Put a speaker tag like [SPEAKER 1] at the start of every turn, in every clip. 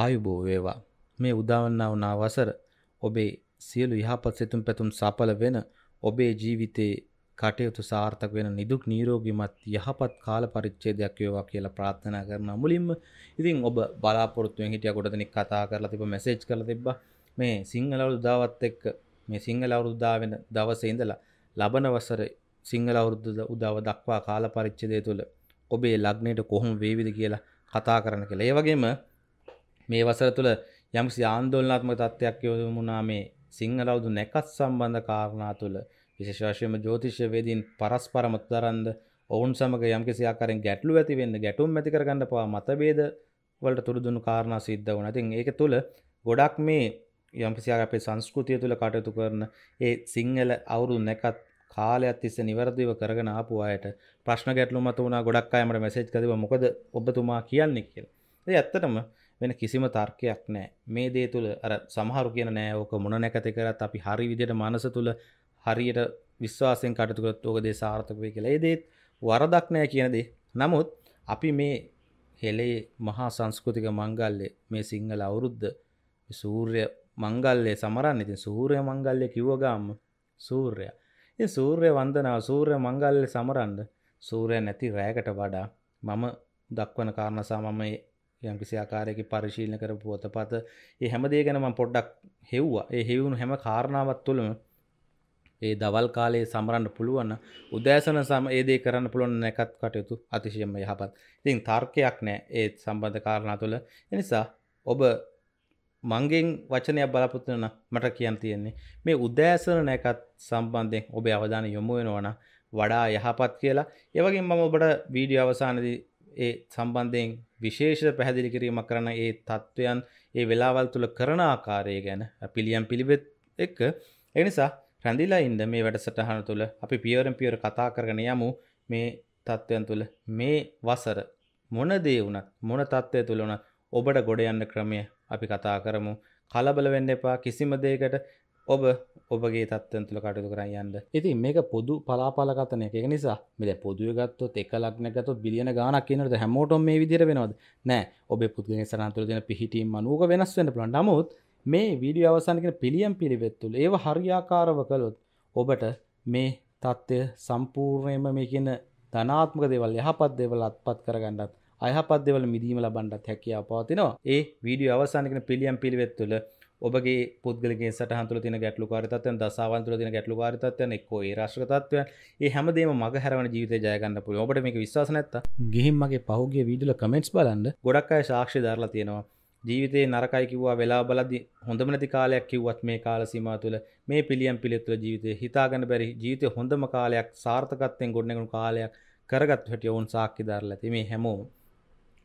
[SPEAKER 1] ආයුබෝ වේවා මේ උදාවන්නා වුණා වසර ඔබේ සියලු යහපත් සිතුම් පැතුම් සඵල වෙන ඔබේ ජීවිතේ කටයුතු සාර්ථක වෙන නිදුක් නීරෝගිමත් යහපත් කාල පරිච්ඡේදයක් වේවා කියලා ප්‍රාර්ථනා කරනවා මුලින්ම ඉතින් ඔබ බලාපොරොත්තු වෙන හිටියා කොට දෙනෙක් කතා කරලා තිබ්බ මෙසේජ් කරලා තිබ්බා මේ සිංහල අවුරුද්දාවත් එක්ක මේ සිංහල අවුරුද්දා වෙන දවසේ ඉඳලා ලබන වසරේ සිංහල අවුරුද්ද උදාව දක්වා කාල පරිච්ඡේදය තුළ ඔබේ ලග්නයට කොහොම වේවිද කියලා කතා කරන්න කියලා. ඒ වගේම මේ වසර තුළ යම්සි ආන්දෝලනාත්මක තත්ත්වයක් යොමුණා මේ සිංහලවුදු නැකත් සම්බන්ධ කාරණා තුළ විශේෂවශයම ජෝතිෂ්‍යවේදීන් පරස්පර මතදරන්ද ඔවුන් සමග යම්කිසි ආකාරයෙන් ගැටලු ඇති වෙන්න ගැටුම් ඇති කරගන්න පවා මතභේද වලට තුරුදුණු කාරණා සිද්ධ වුණා. ඉතින් ඒක තුළ ගොඩක් මේ යම්කිසි ආකාරයේ අපේ සංස්කෘතිය තුළ කටයුතු කරන ඒ සිංහල අවුරුදු නැකත් කාලයක් තිස්සේ નિවර්දිව කරගෙන ආපු අයට ප්‍රශ්න ගැටලු මත වුණා ගොඩක් අය මට මැසේජ් කරලා මොකද ඔබතුමා කියන්නේ කියලා. ඒ ඇත්තටම වෙන කිසිම තර්කයක් නෑ මේ දේ තුළ අර සමහරු කියන නෑ ඕක මොන නැකති කරත් අපි හරි විදියට මනස තුළ හරියට විශ්වාසයෙන් කටතුකත් ඕක දේ සාර්ථක වේ කියලා ඒ දේත් වරදක් නෑ කියන දේ නමුත් අපි මේ හෙලේ මහා සංස්කෘතික මංගල්ලේ මේ සිංහල අවුරුද්ධ සූර්ය මංගල්ලේ සමරන්න ඉතින් සූරය මංගල්ලය කිව්වගම්ම සූර්ය ඉ සූර්ය වන්දනාව සූර්ය මංගල්ලෙ සමරන්ඩ සූරය නැති රෑකට වඩා මම දක්වන කාරණසා මම යම් කිසි ආකාරයක පරිශීලන කර පුවතපත ඒ හැමදේ ගැනම පොඩ්ඩක් හෙව්වා ඒ හෙවුණු හැම කාරණාවත් තුළම ඒ දවල් කාලයේ සමරන්න පුළුවන්න උදෑසන සම ඒදේ කරන්න පුළුවන් නැකත් කටයුතු අතිශයම යහපත් ඉතින් තර්කයක් නෑ ඒත් සම්බන්ධ කාරණා තුළ එනිසා ඔබ මංගෙන් වචනයක් බලාපොත්වන මට කියන් තියෙන්නේ මේ උදෑසන නැකත් සම්බන්ධයෙන් ඔබේ අවධාන යොමු වෙනවන වඩා යහපත් කියලා ඒවගේ මම ඔබට වීඩිය අවසානදී ඒ සම්බන්ධයෙන් විශේෂ පැහැදිලි කිරීමක් කරන ඒ තත්ත්වයන් ඒ වෙලාවල් තුළ කරන ආකාරය ගැන පිළියම් පිළිවෙත් එක්ක එනිසා රැඳිලා ඉන්ද මේ වැඩසටහන තුළ අපි පියවරම් පියවර කතා කරගෙන යමු මේ තත්ත්වයන් තුළ මේ වසර මොනදේ වුණත් මොන තත්ත්වය තුළ වුණත් ඔබට ගොඩ යන්න ක්‍රමය අපි කතා කරමු කලබල වෙන්න එපා කිසිම දෙයකට ඔබ ඔබගේ තත්වන තුළ කටයුතු කරන්න යන්න ඉතින් මේක පොදු පලාපලකතනය එක නිසා මෙද පොදුව ගත්තොත් එක ලක්නගත බිලියන ගානක් කියනට හැමෝටම මේ විදිර වෙනවද නෑ ඔබ පුද්ගෙන සරන්තුර දෙන පිහිටීම අනුව වෙනස් වෙන පුළන් නමුත් මේ වීඩිය අවසානකෙන පිළියම් පිළිවෙත්තුල ඒ හරියාකාරව කළොත් ඔබට මේ තත්ත්වය සම්පූර්ණයම මේකන ධනාත්මක දෙවල් යහපත් දෙවල අත්පත් කරගන්නත් අයහපත් දෙවල මිදීම ලබන්ඩත් හැකියාව පවතිනවා ඒ වීඩිය අවසානකන පිළියම් පිළිවෙත්තුළ ඔබගේ පුද්ගලගේ සටහන්තුල තින ගැටලු කාරිතත්වයන් දසාවන්තුල තින ගැටලු කාරිතත්වයන් එක්කෝ ඒ රශ්‍රතත්වයන් ඒ හැමදේම මග හැරවන ජීවිතය ජයගන්න පුළ ඔබට මේක විශ්වාස නැත්ත ගිහිම්මගේ පහුගේ වීඩියල කමෙන්ට්ස් බලන්න ගොඩක් අය සාක්ෂි දරලා තියෙනවා ජීවිතේ නරකයි කිව්වා වෙලා බලද්දි හොඳම නැති කාලයක් කිව්වත් මේ කාල සීමාව තුළ මේ පිළියම් පිළිවෙත් තුළ ජීවිතේ හිතාගන්න බැරි ජීවිතේ හොඳම කාලයක් සාර්ථකත්වයෙන් ගොඩනගන කාලයක් කරගත් හැටි වුන් සාක්ෂි දරලා තියෙන්නේ හැමෝම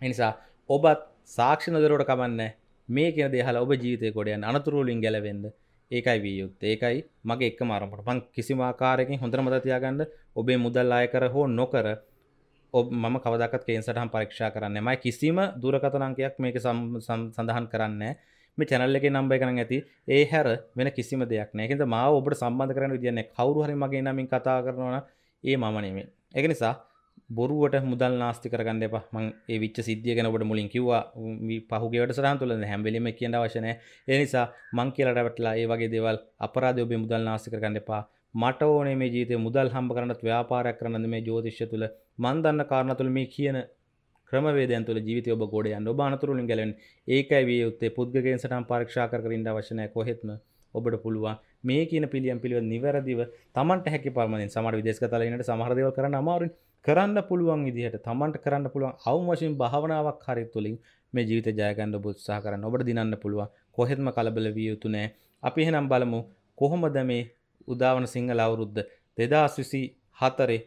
[SPEAKER 1] ඒ නිසා ඔබත් සාක්ෂි නොදරුවට කමන්නේ මේ කෙන දෙහලා ඔබ ජීතය කොඩයන් අනතුරුවලින් ගැලවෙන්ද ඒකයි විය යුත් ඒකයි මගේ එක් මාරමට පං කිසිමාකාරයකින් හොඳර මතතියාගන්න ඔබේ මුදල් අයකර හෝ නොකර ඔබ ම කවදක් කේන්සටහම් පරක්ෂා කරන්න මයි කිසිම දුරකතනංකයක් මේක සඳහන් කරන්න මේ චැනල්ල එක නම්බය කරන ඇති ඒ හැර වෙන කිසිම දෙයක් නෑකෙද මා ඔබට සම්බන්ධ කරන විදින්නේ කවරු හරි මගේ නමින් කතා කරනවන ඒ මම නෙමේ එක නිසා බොරුවට මුදල් නාස්ති කරගන්න එපා මං ඒ විච්ච සිද්ධිය ගැන ඔබට මුලින් කිව්වා පහුගේ වැඩසටහන් තුළ හැම වෙලෙම කියන අවශ්‍ය නැහැ ඒ නිසා මං කියලා රැවටලා ඒ වගේ දේවල් අපරාධ ඔබේ මුදල් නාස්ති කරගන්න එපා මට ඕනේ මේ ජීවිතේ මුදල් හම්බ කරන්නත් ව්‍යාපාරයක් කරන්නත් මේ ජ්‍යොතිෂය තුළ මන් දන්න කාරණා තුළ මේ කියන ක්‍රමවේදයන් තුළ ජීවිතය ඔබ ගොඩ යන්න ඔබ අනතුරුලින් ගැලවෙන්න ඒකයි විය යුත්තේ පුද්ගලයන් සටහන් පරීක්ෂා කර කර ඉන්න අවශ්‍ය නැහැ කොහෙත්ම ඔබට පුළුවන් මේ කියන පිළියම් පිළිවෙල නිවැරදිව Tamanට හැකි පරිමාණයෙන් සමහර විදේශගත තලයකට සමහර දේවල් කරන්න අමාරුයි කරන්න පුළුවන් විදිහට තමන්ට කරන්න පුළුවන් අවම වශයෙන් භාවනාවක් හරි තුළින් මේ ජීවිත ජයගන්න ඔබ උත්සාහ කරන්න ඔබට දිනන්න පුළුවන් කොහෙත්ම කලබල විය යුතු නෑ අපි එහෙනම් බලමු කොහොමද මේ උදාවන සිංහල අවුරුද්ද දෙදස් විසි හතරේ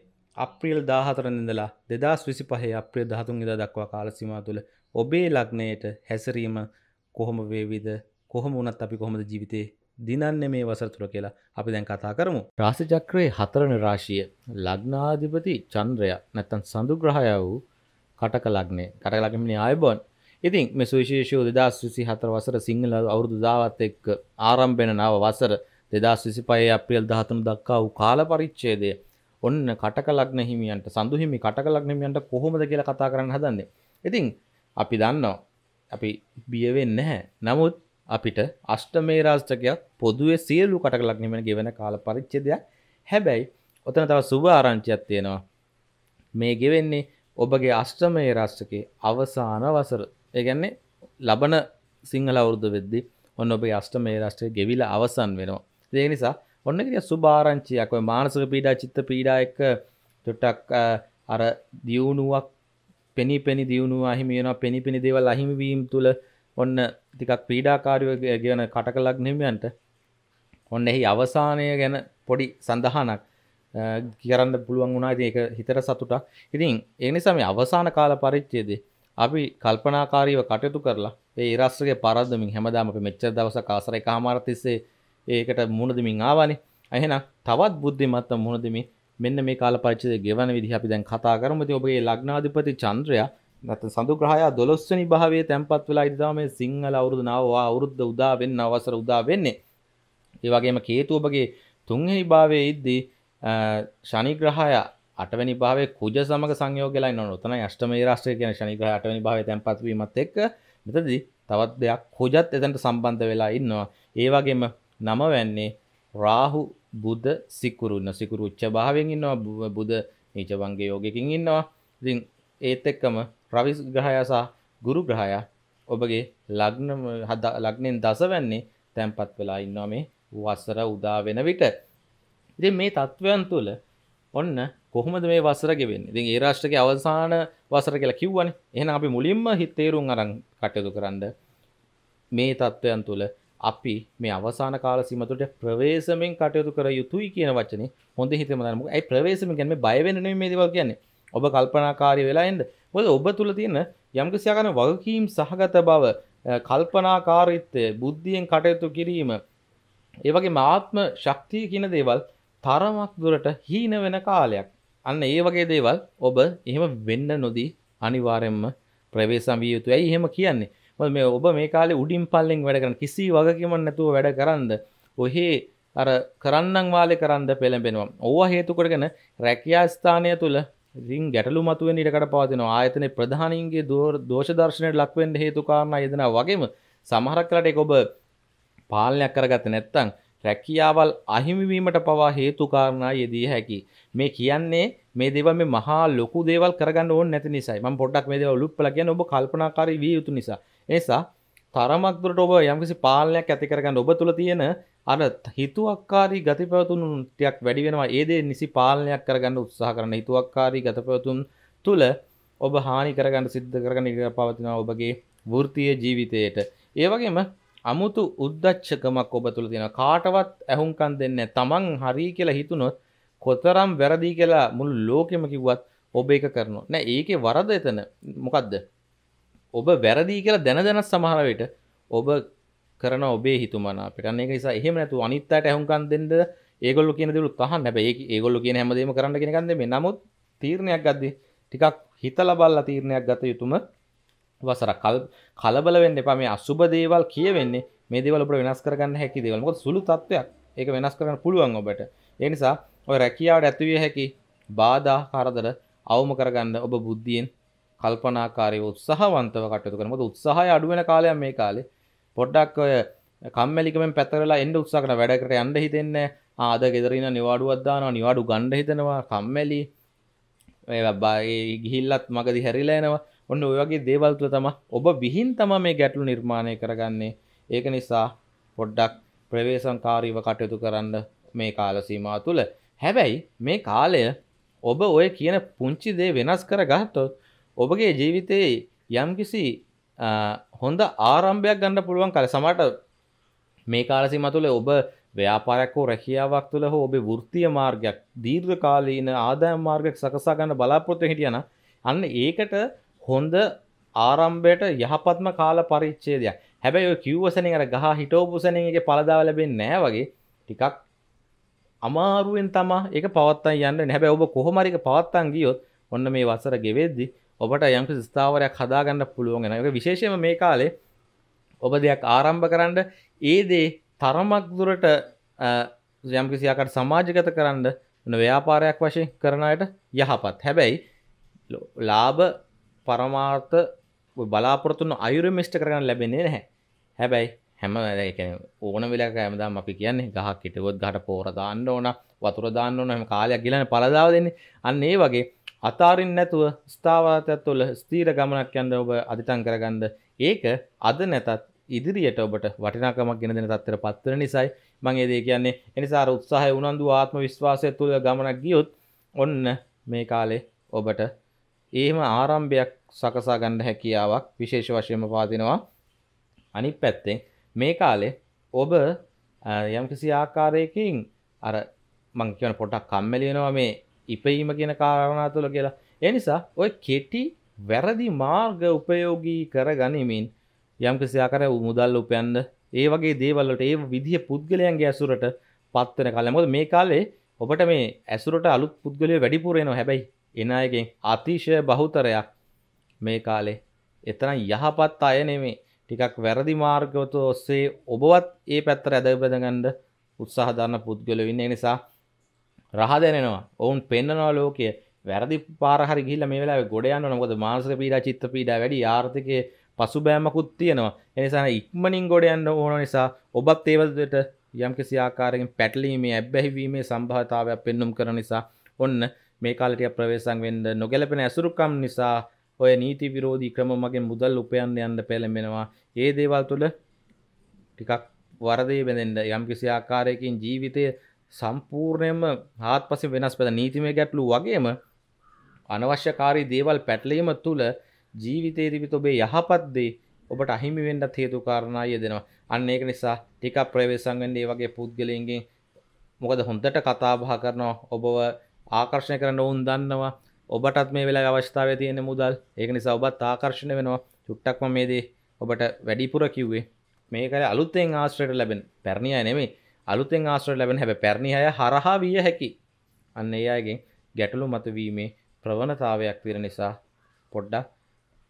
[SPEAKER 1] අප්‍රියල් දාහතරනිඳලා දෙදස් විසි පහේ අප්‍රිය දහතුන් ඉදා දක්වා කාලසිමා තුළ ඔබේ ලග්නයට හැසරීම කොහොම වේවිද කොහොම වනත් අපි කොහොමද ජීවිතේ දිනන්න මේ වසර තුළ කියලා අපි දැන් කතා කරමු. රාසිචක්‍රයේ හතරන රාශිය ලග්නාධිපති චන්ද්‍රය නැත්තන් සඳුග්‍රහය වූ කටක ලග්නේ කටක ලගමිනි ආයබොන් ඉතින් මෙ සුවිශේෂෝ දෙදස් විසි හතර වසර සිංහල අවුරුදු දාවත් එක්ක ආරම්භෙන නව වසර දෙදස් විසි පයේ අප්‍රියල් දහතුන දක්කා වූ කාල පරිච්චේදය ඔන්න කටක ලග්න හිමියන්ට සඳුහිමි කටක ලග්න හිමියන්ට කොහොමද කියලා කතා කරන්න හදන්නේ. ඉතින් අපි දන්නවා අපි බිය වෙන්නේ නැහැ. නමුත් අපිට අෂ්ටමේ රාෂ්ටකයක් පොදුවේ සියලු කටකලක් නිමෙන ගෙවන කාල පරිච්ඡේදයක්. හැබැයි ඔතන තව සුබ ආරංචියක් තියෙනවා. මේ ගෙවෙන්නේ ඔබගේ අෂ්ටමේ රාෂ්ටකයේ අවසාන වසර. ඒ කියන්නේ ලබන සිංහල අවුරුද්ද වෙද්දී ඔන්න ඔබේ අෂ්ටමේ රාෂ්ටකය ගෙවිලා අවසන් වෙනවා. ඒ නිසා ඔන්න කිය සුබ ආරංචියක් ඔය මානසික පීඩා චිත්ත පීඩා එක්ක ටොටක් අර දියුණුවක් පෙනි පෙනි දියුණුව අහිමි වෙනවා පෙනි පෙනි දේවල් අහිමි වීම තුළ ඔන්න තිකක් පීඩාකාරයෝ ගැන කටකලක් නිමියන්ට ඔන්න එහි අවසානය ගැන පොඩි සඳහනක් කියරන්න පුළුවන් වුණා ඒක හිතර සතුටක් ඉතින් එනිසාම අවසාන කාල පරිච්චේදේ අපි කල්පනාකාරීව කටයුතු කරලා ඒ රස්ත්‍රගේ පරද්දමින් හැමදාම අපි මෙච්චර දවස කාසර එක හමාරතිස්සේ ඒකට මුණදමින් ආවානේ එහෙනම් තවත් බුද්ධිමත්ත මුණදමින් මෙන්න මේ කාල පරිච්ඡේදය ගෙවන විදිහ අපි දැන් කතා කරමු. ඉතින් ඔබගේ ලග්නාධිපති චන්ද්‍රයා නැත සඳු ග්‍රහයා දොළොස්වනි භාවය තැන්පත් වෙලා ඉදම මේ සිංහල අවුරුදු නවවා අවුරුද්ධ උදා වෙන්න අවසර උදා වෙන්නේ ඒ වගේම කේතු ඔබගේ තුන්හි භාවයේ ඉද්දී ශනි ග්‍රහයා අටවැනි භාවයේ කුජ සමග සංයෝගයලා ඉන්නවනේ උතනයි අෂ්ටමයේ රාශිය කියන ශනි ග්‍රහය අටවැනි භාවයේ තැන්පත් වීමත් එක්ක මෙතනදී තවත් දෙයක් කුජත් එතනට සම්බන්ධ වෙලා ඉන්නවා ඒ වගේම නමවැන්නේ රාහු බුද සිකුරු ඉන්න සිකුරු උච්ච භාවයෙන් ඉන්නවා බුද නීච වංගේ යෝගයකින් ඉන්නවා ඉතින් ඒත් එක්කම රවිස් ග්‍රහයසා ගුරු ග්‍රහය ඔබගේ ලග්නම හද ලග්නෙන් දසවැන්නේ තැන්පත් වෙලා ඉන්නවා මේ වසර උදා වෙන විට ඉති මේ තත්ත්වයන් තුළ ඔන්න කොහොමද මේ වසර ගෙවෙන්නේ ඉතින් ඒ රාෂ්ට්‍රක අවසාන වසර කියලා කිව්වනේ එහෙනම් අපි මුලින්ම හිත තේරුම් අරන් කටයුතු කරන්න මේ தත්වයන් තුළ අපි මේ අවසාන කාල සීම තුළ ප්‍රවේශමෙන් කටයුතු කර යුතුයි කියන වචනේ හොඳ හිතේම ගන්න මොකද ඒ ප්‍රවේශම කියන්නේ බය වෙන්න නෙමෙයි මේ දේවල් කියන්නේ ඔබ කල්පනාකාරය වෙලා එන්ඩ බොද ඔබ තුළ තියෙන යම්කිසියාගන වගකීම් සහගත බව කල්පනාකාරිත්තය බුද්ධියෙන් කටයුතු කිරීම ඒවගේ මාත්ම ශක්තිය කියන දේවල් තරමක් දුරට හීන වෙන කාලයක් අන්න ඒ වගේ දේවල් ඔබ එහෙම වෙන්න නොදී අනිවාරෙන්ම ප්‍රවේශම් විය යුතු ඇයි එහෙම කියන්නේ මේ ඔබ මේ කාලේ උඩින් පල්ලෙන් වැඩ කරන කිසි වගකීමක් නැතුව වැඩ කරන්ද ඔහේ අර කරන්නන් වාලේ කරන්ද පෙළඹෙනවා. ඕවා හේතු කරගෙන රැකියා ස්ථානය තුල ඉතින් ගැටලු මතුවෙන ඉඩකට පවතිනවා ආයතනයේ ප්‍රධානීන්ගේ දෝෂ දර්ශනයට ලක්වෙන්න හේතු කාරණා යෙදෙනා වගේම සමහරක් රටේක ඔබ පාලනයක් කරගත්තේ නැත්නම් රැකියාවල් අහිමිවීමට පවා හේතු කාරණා යෙදී හැකි. මේ කියන්නේ මේ දේවල් මේ මහා ලොකු දේවල් කරගන්න ඕනේ නැති නිසායි. මම පොඩ්ඩක් මේ දේවල් උලුප්පලා කියන්නේ ඔබ කල්පනාකාරී විය යුතු නිසා. ඒ නිසා තරමක්දුරට ඔබ යම්කිසි පාලනයක් ඇතිකරගන්න ඔබ තුළ තියෙන අර හිතුවක්කාරී ගති පැවතුන්ටයක් වැඩි වෙනවා ඒදේ නිසි පාලනයක් කරගන්න උත්සාහ කරන හිතුවක්කාරී ගත පැවතුන් තුළ ඔබ හානි කරගන්න සිද්ධ කරගන ඉර පවතිනවා ඔබගේ වෘතිය ජීවිතයට ඒවගේම අමුතු උද්දච්චකමක් ඔබ තුළ තියෙන කාටවත් ඇහුන්කන් දෙන්න තමන් හරි කියලා හිතුනොත් කොතරම් වැරදි කියලා මුළු ලෝකෙම කිව්වත් ඔබ එක කරනවා නෑ ඒකේ වරද එතන මොකක්ද ඔබ වැරදි කියලා දැන දැනත් සමහරවිට ඔබ කරන ඔබේ හිතුමන පිටන්න එක නිසා එහෙම නැතු අනිත්තට ඇහුම්කන් දෙන්න ඒගොල්ලු කියන දෙලු තහන් හැබැයි ඒගොල්ලු කියන හැමදේම කරන්න කියන එකන්ද මේ නමුත් තීරණයක් ගද්දි ටිකක් හිතලා බලලා තීරණයක් ගත යුතුම වසර කල් කලබල වෙන්න එපා මේ අසුබ දේවල් කියවෙන්නේ මේ දේවල් ඔබට වෙනස් කරගන්න හැකි දේවල් මොකද සුළු තත්වයක් ඒක වෙනස් කරන්න පුළුවන් ඔබට ඒ නිසා ඔය රැකියාවට ඇතුවිය හැකි බාධා කරදර අවම කරගන්න ඔබ බුද්ධියෙන් කල්පනාකාරයව උත්සාහවන්තව කටයුතු කරන මොකද උත්සාහය අඩු වෙන කාලයක් මේ කාලේ පොඩ්ඩක් ඔය කම්මැලිකමෙන් පැතරලා එන්න උත්සාහ කරන වැඩකට යන්න හිතෙන්නේ ආ අද ගෙදර ඉන්න නිවාඩුවක් දානවා නිවාඩු ගන්න හිතනවා කම්මැලි ඒ ගිහිල්ලත් මගදි හැරිලා එනවා ඔන්න ඔය වගේ දේවල් තුළ තමයි ඔබ විහිං තමයි මේ ගැටලු නිර්මාණය කරගන්නේ ඒක නිසා පොඩ්ඩක් ප්‍රවේශම්කාරීව කටයුතු කරන්න මේ කාල සීමාව තුළ හැබැයි මේ කාලය ඔබ ඔය කියන පුංචි දේ වෙනස් කරගත්තොත් ඔබගේ ජීවිතයේ යම්කිසි හොඳ ආරම්භයක් ගන්න පුළුවන් කල සමට මේ කාලසිම තුළ ඔබ ව්‍යාපාරක්කෝ රැකියාවක් තුළ හෝ ඔබේ වෘත්තිය මාර්ගයක් දීර්ඝ කාලීන ආදායම් මාර්ගයක් සකසා ගන්න බලාපොරොත්තු හිටියන අන්න ඒකට හොඳ ආරම්භයට යහපත්ම කාල පරිච්ඡේදයක්. හැබැයි ඔය කිව්වසනේ අර ගහ හිටවපු සෙනෙන්ගේ පළදාව ලැබෙන්නේ නැහැ වගේ ටිකක් අමාරුවෙන් තමයි ඒක පවත්තන් යන්න. හැබැයි ඔබ කොහොම හරි ඒක පවත්තන් ගියොත් ඔන්න මේ වසර ගෙවෙද්දී ඔබට යම්ක ස්ථාවරයක් හදාගන්න පුළුවන්ගෙන එක විශේෂම මේ කාලේ ඔබ දෙයක් ආරම්භ කරන්න ඒදේ තරමක් දුරට යම්කිසියාකට සමාජගත කරන්න න ව්‍යාපාරයක් වශයෙන් කරනයට යහපත් හැබැයි ලාභ පරමාර්ථ බලාපොරතුන අයුර මිෂ්ට කරන්න ලැබෙන්නේ නැහැ හැබැයි හැම වැැන ඕන වෙලක ඇමදාම අපි කියන්නේ ගහ කිටවොත් ගට පෝරදාන්න ඕන වතුරදාන්න ඕන හම කාලයක් ගිලන පලදාව දෙන්නේ අන්නේ වගේ අතාරින් නැතුව ස්ථාවාතයක් තුළ ස්තීර ගමනක් යන්න ඔබ අධිතන් කරගන්න ඒක අද නැතත් ඉදිරියට ඔබට වටිනාකමක් ගෙන දෙන තත්තර පත්වන නිසයි මගේ දේ කියන්නේ එනිසා උත්සාහය උනන්දු ආත්ම විශ්වාසය තුළ ගමනක් ගියොත් ඔන්න මේ කාලේ ඔබට ඒම ආරම්භයක් සකසා ගණ්ඩ හැකියාවක් විශේෂ වශයම පාතිනවා අනි පැත්තෙන් මේ කාලේ ඔබ යම්කිසි ආකාරයකින් අර මංකවන පොටක් කම්මලියනවා මේ ඉපීම කියන කාරණා තුළ කියලා එනිසා ඔය කෙටි වැරදි මාර්ග උපයෝගී කර ගනිමින් යම් කිසියාකර මුදල් උපයන්න ඒ වගේ දේවල්ලට ඒ විදිහ පුද්ගලයන්ගේ ඇසුරට පත්වන කලමොද මේ කාලේ ඔබට මේ ඇසුරට අලුත් පුද්ගලය වැඩිපුරයනවා හැබැයි එනායගෙන් අතිශය බහුතරයක් මේ කාලේ එතරම් යහපත් අය නෙමේ ටිකක් වැරදි මාර්ගවත ඔස්සේ ඔබවත් ඒ පැත්තර ඇදබදගන්ඩ උත්සාහධරන්න පුද්ගලවෙන්න නිසා රහ දැනෙනවා ඔවුන් පෙන්න්නනවා ලෝකය වැරදි පාරහර ගිල්ල මේ වෙලා ගොඩයන්න නොකොද මාසක පීඩ චිත්ත පීඩා වැඩි ආර්ථකය පසු බෑමකුත් තියෙනවා එනිසා ඉක්මනින් ගොඩයන්න ඕන නිසා ඔබත් ඒවදට යම්කිසි ආකාරයෙන් පැටලීමේ ඇබ්බැහිවීමේ සම්භාතාවයක් පෙන්නුම් කර නිසා ඔන්න මේ කාලටිය ප්‍රවේශන් වෙන්ඩ නොගැලපෙන ඇසුරුකම් නිසා ඔය නීති විරෝධී ක්‍රම මගේ මුදල් උපයන්න යන්න පෙළඹෙනවා ඒ දේවල් තුළ ටිකක් වරදේ බැඳෙන්ට යම්කිසි ආකාරයකින් ජීවිතය සම්පූර්ණයම හාත් පසි වෙනස් පැද නීතිමය ගැටලු වගේම අනවශ්‍යකාරී දේවල් පැටලීම තුළ ජීවිතේදිවිත ඔබේ යහපත්දේ ඔබට අහිමිවෙන්ඩත් හේතු කාරණය දෙනවා අන්න ඒක නිසා ටිකක් ප්‍රවේසංගෙන්ඩේ වගේ පුද්ගලයන්ගෙන් මොකද හොඳට කතාබහ කරනවා ඔබව ආකර්ශණය කරන්න ඔවුන් දන්නවා ඔබටත් මේ වෙලා අවස්ථාව තියෙන මුදල් ඒක නිසා ඔබත් ආකර්ශණය වෙනවා චුට්ටක්ම මේදේ ඔබට වැඩිපුර කිව්වේ මේකල අලුත්තෙන් ආශ්‍රයට ලැබෙන පැරණිය නෙමේ අලුතෙන් ආශ්‍රය ලැබෙන හැබැ පැරණි අය හරහා විය හැකි අන්න ඒ අයගෙන් ගැටලු මතුවීමේ ප්‍රවණතාවයක් තිර නිසා පොඩ්ඩක්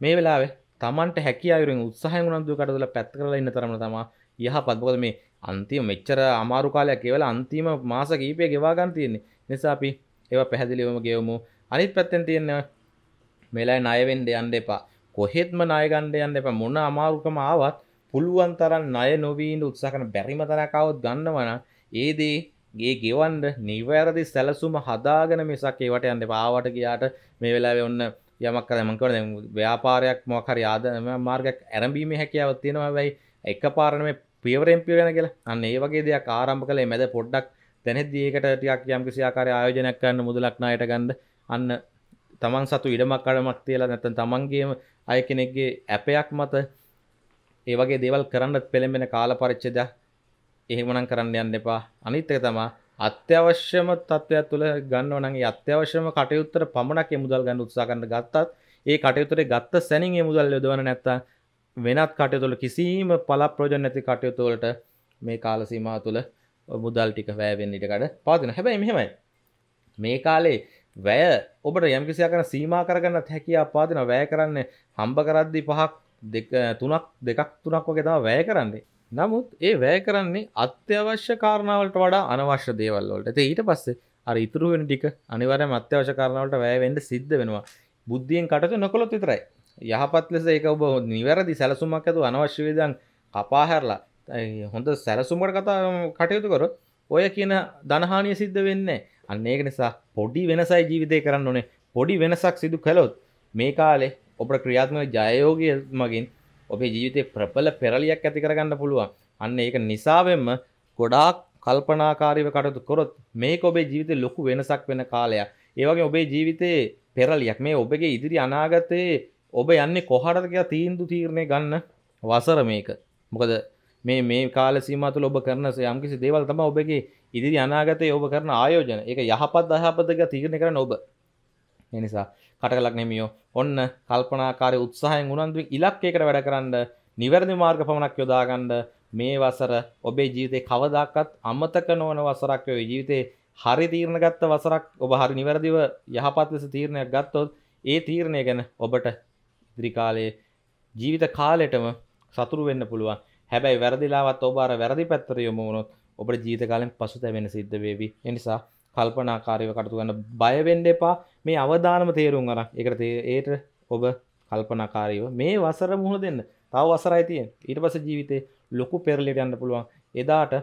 [SPEAKER 1] මේ වෙලාවේ තමන්ට හැකි අයුරෙන් උත්සාහය උනන්දු කටදල පැත් කරලා ඉන්න තරම තමා යහපත් මොකද මේ අන්තිම මෙච්චර අමාරු කාලයක් ඒවලා අන්තිම මාස කීපය ගෙවා ගන්න තියෙන්නේ නිසා අපි ඒවා පැහැදිලිවම ගෙවමු අනිත් පැත්තෙන් තියෙන මෙලයි ණයවෙන්න යන්න එපා කොහෙත්ම ණය ගන්න යන්න එපා මොන අමාරුකම ආවත් පුළුවන් තරන් අය නොවීන්ට උත්සාකන බැරිම තරකාවත් ගන්නවන ඒදේ ගේ ගෙවන්ඩ නිවැරදි සැලසුම හදාගෙන මිසක් ඒවට යන්න පාවට ගයාට මේ වෙලා ඔන්න යමක් කරමකර ව්‍යාපාරයක් මොකරි ආදම මාර්ගයක් ඇරඹීම හැකියාවත් තියෙනවා වැයි එක පාරණ මේ පියවරෙන් පියගෙන කියලා අන්න ඒ වගේ දෙයක් ආරම්භ කළේ මැද පොඩ්ඩක් තැනෙදදිකට ටියක් යම්කිසි ආකාර ආයෝජනයක් කරන්න මුදලක්නායට ගන්ඩ අන්න තමන් සතු ඉඩමක් අඩමක් තියලා නැතන් තමන්ගේම අය කෙනෙක්ගේ ඇපයක් මත ඒ වගේ දේවල් කරන්නත් පෙළඹෙන කාල පරිච්ඡේදය එහෙමනම් කරන්න යන්න එපා. අනිත් එක තමයි අත්‍යවශ්‍යම තත්ත්වයක් තුළ ගන්නව නම් ඒ අත්‍යවශ්‍යම කටයුත්තට පමණක් ඒ මුදල් ගන්න උත්සාහ කරන්න ගත්තත් ඒ කටයුත්තේ ගත්ත සැනින් ඒ මුදල් යොදවන්න නැත්තම් වෙනත් කටයුතු වල කිසිම පළ ප්‍රයෝජන නැති කටයුතු වලට මේ කාල සීමාව තුළ මුදල් ටික වැය වෙන්න ඉඩ කඩ පවතින. හැබැයි මෙහෙමයි. මේ කාලේ වැය ඔබට යම් කිසියකට සීමා කරගන්නත් හැකියාව පාදින වැය කරන්න හම්බ කරද්දී පහක් තුනක් දෙකක් තුනක් වගේ තම වැය කරන්නේ නමුත් ඒ වැය කරන්නේ අත්‍යවශ්‍ය කාරණාවලට වඩා අනවශ්‍ය දේවල්වලට ඇති ඊට පස්සේ අර ඉතුරු වෙන ටික අනිවාර්යයෙන්ම අත්‍යවශ්‍ය කාරණාවලට වැය වෙන්න සිද්ධ වෙනවා බුද්ධියෙන් කටයුතු නොකළොත් විතරයි යහපත් ලෙස ඒක ඔබ නිවැරදි සැලසුමක් ඇතුව අනවශ්‍ය වේදන් කපා හැරලා හොඳ සැලසුමකට කතා කටයුතු කරොත් ඔය කියන ධනහානිය සිද්ධ වෙන්නේ අන්න ඒක නිසා පොඩි වෙනසයි ජීවිතය කරන්න ඕනේ පොඩි වෙනසක් සිදු කළොත් මේ කාලේ ඔබට ක්‍රියාත්මක ජයයෝගය මගින් ඔබේ ජීවිතේ ප්‍රබල පෙරලියක් ඇති කරගන්න පුළුවන්. අන්න ඒක නිසාවෙන්ම ගොඩාක් කල්පනාකාරීව කටයුතු කරොත් මේක ඔබේ ජීවිතේ ලොකු වෙනසක් වෙන කාලයක්. ඒ වගේ ඔබේ ජීවිතේ පෙරලියක් මේ ඔබගේ ඉදිරි අනාගතයේ ඔබ යන්නේ කොහටද කියලා තීන්දුව තීරණය ගන්න වසර මේක. මොකද මේ මේ කාල සීමාව තුළ ඔබ කරන යම්කිසි දේවල් තමයි ඔබගේ ඉදිරි අනාගතයේ ඔබ කරන ආයෝජන. ඒක යහපත් අයහපත් දෙක තීරණය කරන ඔබ. ඒ නිසා කටකලක් නෙමියෝ ඔන්න කල්පනාකාරය උත්සාහයෙන් උනන්දුවෙන් ඉලක්කයකට වැඩ කරන්න නිවැරදි මාර්ග පමණක් යොදාගන්න මේ වසර ඔබේ ජීවිතේ කවදාකවත් අමතක නොවන වසරක් වේ ජීවිතේ හරි තීරණ ගත්ත වසරක් ඔබ හරි නිවැරදිව යහපත් ලෙස තීරණයක් ගත්තොත් ඒ තීරණය ගැන ඔබට ඉදිරි කාලයේ ජීවිත කාලෙටම සතුරු වෙන්න පුළුවන් හැබැයි වැරදිලාවත් ඔබ අර වැරදි පැත්තට යොමු වුණොත් ඔබට ජීවිත කාලෙන් පසුතැවෙන්න සිද්ධ වේවි ඒ නිසා කල්පනාකාරයව කටතු ගන්න බය වෙන්න එපා මේ අවදානම තේරුම් අරන් ඒකට ඒට ඔබ කල්පනාකාරීව මේ වසර මුහුණ දෙන්න තව වසරයි තියෙන ඊට පස්සේ ජීවිතේ ලොකු පෙරලියට යන්න පුළුවන් එදාට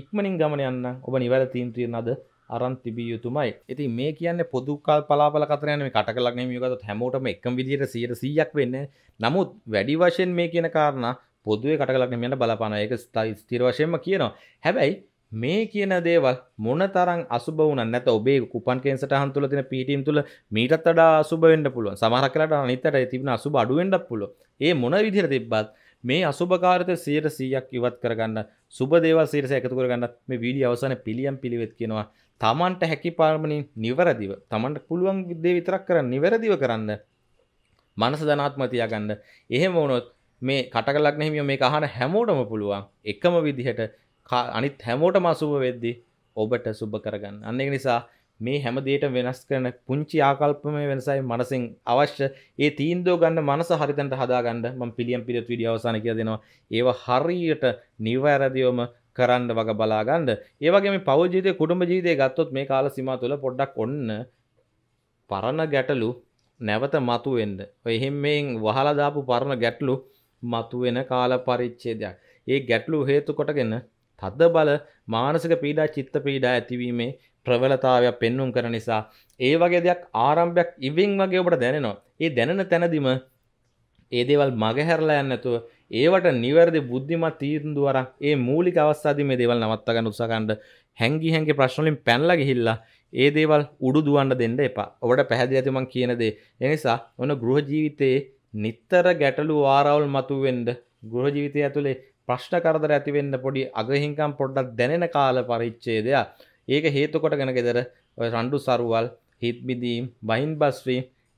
[SPEAKER 1] ඉක්මනින් ගමන යන්න ඔබ නිවැර තීන්තිය නද අරන් තිබිය යුතුමයි ඇති මේ කියන්න පොදුකල් පලාපල කතරයන මේ කට කලක්න යකත හැමෝටම එක විදිට සියට සියක් වෙන්න නමුත් වැඩි වශයෙන් මේ කියන කාරණ පොදුවේ කට කලක්න මෙට බලපාන එක ස්ථයි ස්තිර වශයෙන්ම කියනවා හැබැයි මේ කියන දේවල් මොන තරම් අසුබ වුණත් නැත ඔබේ කුපන් කේන් සටහන් තුල තියෙන පීටීම් තුල මීටත් වඩා අසුබ වෙන්න පුළුවන්. සමහරක් වෙලාවට අනිත්තට තිබෙන අසුබ අඩු වෙන්නත් පුළුවන්. ඒ මොන විදිහට තිබ්බත් මේ අසුභකාරිත 100ක් ඉවත් කරගන්න සුබ දේවල් 100 එකතු කරගන්න මේ වීඩියෝ අවසානයේ පිළියම් පිළිවෙත් කියනවා. Tamanට හැකි පාරමණින් නිවැරදිව Tamanට පුළුවන් දේ විතරක් කරන්න නිවැරදිව කරන්න. මනස ධනාත්මක තියාගන්න. එහෙම වුණොත් මේ කටකලක් නැහිමියෝ මේක අහන හැමෝටම පුළුවන් එකම විදිහට අනිත් හැමෝට මසුව වෙද්දි ඔබට සුබ කරගන්න අන්න නිසා මේ හැමදේට වෙනස් කරන පුංචි ආකල්පමය වෙනසයි මනසින් අවශ්‍ය ඒ තීන්දෝ ගන්න මනස හරිතන්ට හදාගන්න ම පිළියම් පිරිත් විඩිය අවසාන කිය දෙනවා ඒව හරියට නිවැරදිවම කරන්න වග බලාගන්න ඒවගේ පවජීතය කුටුම ජීතය ගත්තොත් මේ කාල සිම තුළ පොඩ්ඩක් ඔන්න පරණ ගැටලු නැවත මතුවෙන්ද එහෙම මෙන් වහලදාපු පරණ ගැටලු මතුවෙන කාල පරිච්චේදයක් ඒ ගැටලු හේතු කොටගෙන තද බල මානසික පීඩා චිත්ත පීඩා ඇතිවීමේ ප්‍රවලතාවයක් පෙන්නුම් කර නිසා ඒ වගේ දෙයක් ආරම්භයක් ඉවිං වගේ ඔබට දැනෙනවා. ඒ දැනෙන තැනදිම ඒ දේවල් මගහැරලා යන්න නැතුව ඒවට නිවැරදි බුද්ධිමත් තීන්දුව අරන් ඒ මූලික අවස්ථාවේදී මේ දේවල් නවත්ත ගන්න උත්සාහ කරන හැංගි හැංගි ප්‍රශ්න වලින් පැනලා ගිහිල්ලා ඒ දේවල් උඩු දුවන්න දෙන්න එපා. ඔබට පැහැදිලි ඇති මම කියන දේ. ඒ නිසා ඔන්න ගෘහ ජීවිතයේ නිතර ගැටලු ආරවුල් මතුවෙන්න ගෘහ ජීවිතය ඇතුලේ ප්‍රශ්න කරදර ඇතිවෙන්න පොඩි අගහිංකම් පොඩ්ඩක් දැනෙන කාල පරිච්ඡේදයක්. ඒක හේතු කොටගෙන ගෙදර ඔය රණ්ඩු සරුවල්, හිත් බිඳීම්, බහින්බස්වි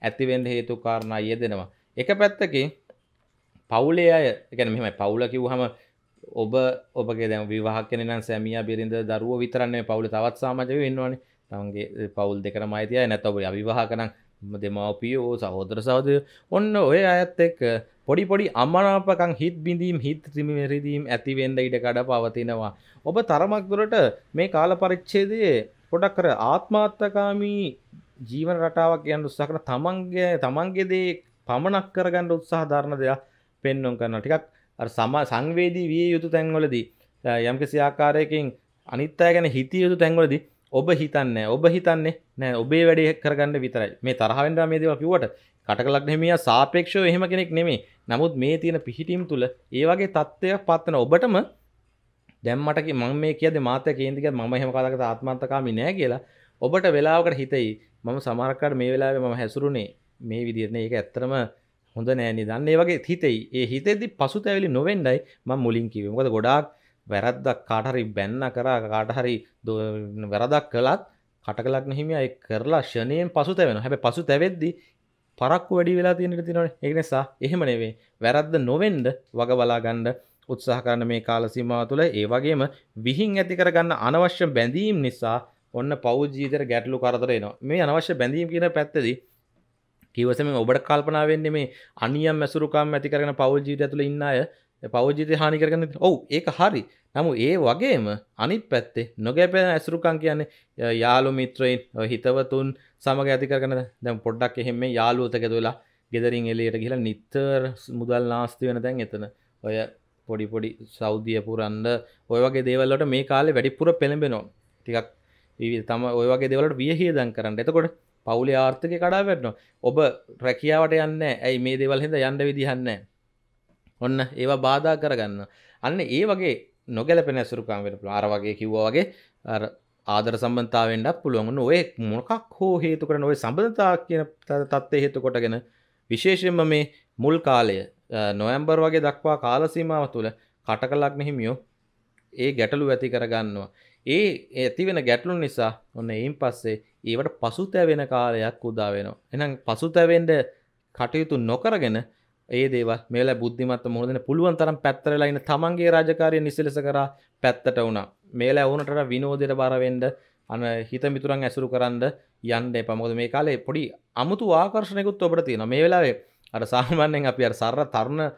[SPEAKER 1] ඇතිවෙන්න හේතු කාරණා යෙදෙනවා. එක පැත්තකින් පවුලේ අය, ඒ කියන්නේ මෙහෙමයි පවුල කිව්වහම ඔබ ඔබගේ දැන් විවාහක කෙනෙක් නම් සැමියා බිරිඳ දරුවෝ විතරන්නේ පවුල තවත් සමාජයෝ ඉන්නවනේ. තමන්ගේ පවුල් දෙකම අය තියයි නැත්නම් ඔබ අවිවාහක නම් දෙමව්පියෝ සහෝදර සහෝදරයෝ ඔන්න ඔය අයත් එක්ක පොඩි පොඩි අමනාපකං හිත් බිඳීම් හිත් ත්‍රිමිරිදීම් ඇතිවෙන්ඩ ඉඩකඩ පවතිනවා. ඔබ තරමක්දුරට මේ කාල පරිච්චේදයේ පොඩක් කර ආත්මාත්තකාමී ජීවන රටාවක් යන්න උත්සා කන තමන්ගේ තමන්ගෙදේ පමණක් කරගන්න උත්සාහ ධරණ දෙයක් පෙන්නුම් කරන ටිකක් සම සංවේදී විය යුතු තැන්වලදී යම්කිසි ආකාරයකින් අනිත්තා ගැන හිතිය යුතු තැන්වලදී ඔබ හිතන්න ඔබ හිතන්නේ නෑ ඔබේ වැඩේ කරගන්න විතරයි මේ තරහවෙන්ඩා මේ දේව කිවට කටකලක් නෙමිය සාපේක්ෂව එහෙම කෙනෙක් නෙමේ නමුත් මේ තියෙන පිහිටීම් තුළ ඒ වගේ තත්ත්වයක් පත්වන ඔබටම දැම්මට මම මේ කියද මාතය කේන්දික මම හෙම කතාගත ආත්මන්තකාමි නෑ කියලා ඔබට වෙලාවකට හිතයි මම සමරකට මේ වෙලාව මම හැසුරුනේ මේ විදිරණ ඒක ඇත්තරම හොඳ නෑනි දන්නේ වගේ හිතයි ඒ හිතෙදි පසු තැවිලි නොවෙන්ඩයි ම මුලින් කිවමකද ගොඩාක් වැරද්දක් කාටහරි බැන්න කරා කාටහරි වැරදක් කළත් කටකලක් නහිමිය කරලා ශනයෙන් පසු තැවෙන හැබ පසු තැවෙද්දි පරක්කු වැඩි වෙලා තියෙනට තිනවන ඒ නිසා එහෙම නෙවේ වැරද්ද නොවෙන්ඩ වගබලා ගණ්ඩ උත්සාහ කරන මේ කාල සීමාව තුළ ඒ වගේම විහින් ඇති කරගන්න අනවශ්‍ය බැඳීම් නිසා ඔන්න පෞද්ජීතර ගැටලු කරතරයනවා මේ අනවශ්‍ය බැඳීම් කියන පැත්තදී කිවසම ඔබට කල්පනාවෙන්නේ මේ අනියම් මැසුරුකම් ඇතිකරන පවල්ජීට ඇතුළ ඉන්න අය පෞජිත හානිකරගන්න ඔවු ඒක හරි නමු ඒ වගේම අනිත් පැත්තේ නොගැපෙන ඇසුරුකන් කියන්නේ යාලු මිත්‍රයින් හිතවතුන් සමග ඇති කරන දැම් පොඩ්ඩක් එහෙම යාලුවතක තුලා ගෙදරින් එලියට ගිලා නිත්තර මුදල් නාස්ති වෙන දැන් එතන ඔය පොඩි පොඩි සෞදිය පුරන්ඩ ඔය වගේ දේවල්ලට මේ කාලේ වැඩිපුර පෙළඹෙනවා ටිකක් තම ඔය වගේ දෙවලට වියහියදන් කරන්න එතකොට පවුලේ ආර්ථක කඩා වැටනවා ඔබ රැකියාවට යන්න ඇයි මේ දෙවල් හිද යන්න විදිහන්නේ ඔන්න ඒවා බාධා කරගන්න අන්න ඒ වගේ නොගැලපෙන ඇසුරුකම් වෙන පුළුවන් අර වගේ කිව්වා වගේ අර ආදර සම්බන්ධතාවෙන්ඩක් පුළුවන් ඔය මොකක් හෝ හේතු කරන ඔය සම්බඳතා කියන තත්ත්වය හේතු කොටගෙන විශේෂයෙන්ම මේ මුල් කාලය නොයම්බර් වගේ දක්වා කාලසීමාව තුළ කට කලක් මෙහිමියෝ ඒ ගැටලු ඇති කරගන්නවා ඒ ඇතිවෙන ගැටලු නිසා ඔන්න එයින් පස්සේ ඒවට පසුතැවෙන කාලයක් උදාවෙනවා එනම් පසුතැවෙන්ඩ කටයුතු නොකරගෙන ඒ දේවල් මේලා බුද්ධිමත් මුහුණ දෙන්න පුළුවන් තරම් පැත්තරලා ඉන්න තමන්ගේ රාජකාරිය නිසලස කරා පැත්තට වුණා. මේලා වුණට විනෝදයට බර වෙන්න අන හිත මිතුරන් ඇසුරු කරන්න යන්න එපා. මොකද මේ කාලේ පොඩි අමුතු ආකර්ෂණයකුත් ඔබට තියෙනවා. මේ වෙලාවේ අර සාමාන්‍යයෙන් අපි අර සරල තරුණ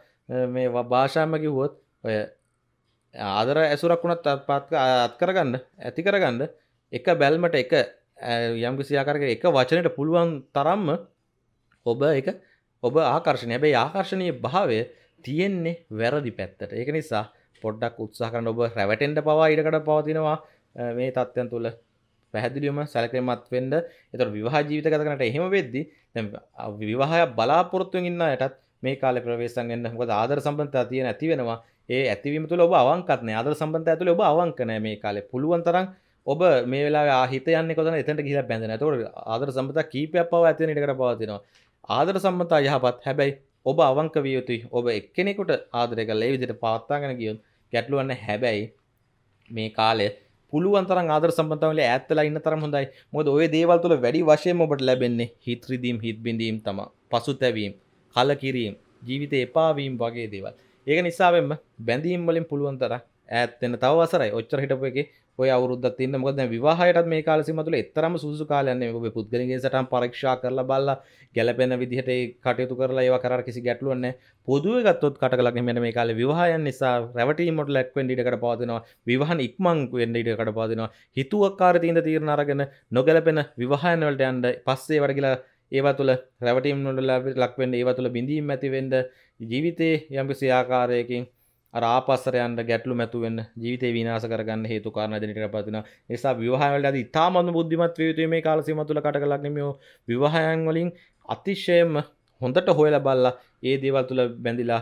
[SPEAKER 1] මේ භාෂාවම කිව්වොත් ඔය ආදර ඇසුරක් වුණත් අත්පත් අත් කරගන්න ඇති කරගන්න එක බැල්මට එක යම් කිසි ආකාරයක එක වචනයට පුළුවන් තරම්ම ඔබ ඒක ඔබ ආකර්ශණය බැයි ආකර්ශණය භාවය තියෙන්නේ වැරදි පැත්තට ඒක නිසා පොඩ්ඩක් උත්සා කරන්න ඔබ රැවටෙන්ට පවා ඉඩකට පවතිනවා මේ තත්ත්යන් තුළ පැහැදිලියම සැලකරමත් වෙන්ඩ එතට විවාහ ජීවිත කතනට එහෙම වෙද්දි විවාහය බලාපොරත්තුවෙන් ඉන්න යටත් මේ කාල ප්‍රවේශන් වන්න හොද ආදර සම්බන්ධතා තියෙන ඇති වෙනවා ඒ ඇතිවීම තුළ ඔබ අවංකත්න ආදර සම්බන්ධ ඇතුළ ඔබ අවංකනය මේ කාලෙ පුළුවන්තරන් ඔබ මේ වෙලා හිත යන්න කොතන එතට කියලා බැඳන තොට ආදර සම්බත කීපයක් පව ඇතිනට පවතිනවා ආදර සම්මතා යහපත් හැබැයි ඔබ අවංක විය යුතුයි ඔබ එක්කෙනෙකුට ආදරය කළා ඒ විදිහට පවත්වාගෙන ගියොත් ගැටලුවක් නැහැ හැබැයි මේ කාලේ පුළුවන් තරම් ආදර සම්බන්ධතාවය වල ඈත් වෙලා ඉන්න තරම් හොඳයි. මොකද ওই දේවල් තුළ වැඩි වශයෙන්ම ඔබට ලැබෙන්නේ හිත රිදීම්, හිත බිඳීම් තමයි. පසුතැවීම්, කලකිරීම, ජීවිතේ එපා වීම වගේ දේවල්. ඒක නිසාවෙන්ම බැඳීම් වලින් පුළුවන් තරම් ඈත් වෙන තව වසරයි. ඔච්චර හිටපු එකේ ඔය අවුරුද්ද තින්න මොකද විවාහයටත් මේ කාල සීමාව තුළ එතරම් සුසුසු කාලයක් නෙමෙයි ඔබ පුද්ගලයන්ගේ සටහන් පරීක්ෂා කරලා බලලා ගැළපෙන විදිහට ඒ කටයුතු කරලා ඒවා කරාර කිසි ගැටලුවක් නැහැ පොදුවේ ගත්තොත් කටකලක් නෙමෙයි මේ කාලේ විවාහයන් නිසා රැවටීමට ලැක් වෙන්න ඉඩ කඩපාදිනවා විවාහන ඉක්මන් වෙන්න ඉඩ කඩපාදිනවා හිතුවක්කාරී තීන්ද තීරණ අරගෙන නොගැලපෙන විවාහයන් වලට යන්න පස්සේ වැඩ කියලා ඒවා තුළ රැවටීම් නොට ලක්වෙන්න ඒවා තුළ බිඳීම් ඇතිවෙන්ඩ ජීවිතයේ යම්කිසි ආකාරයකින් ආපස්සරයන්ට ගැටලු මැතුවෙන් ජීවිත විනාස කරගන්න හේතු කාරණ දැනට පතින නිසා විවාහවල ඇද ඉතාමත් බුද්ධිමත් වයුතුේ මේ කාලසිම තුළ කටකලක්නමියෝ විවාහයන් වලින් අතිශයම හොඳට හොයල බල්ලා ඒ දේවල් තුළ බැඳිලා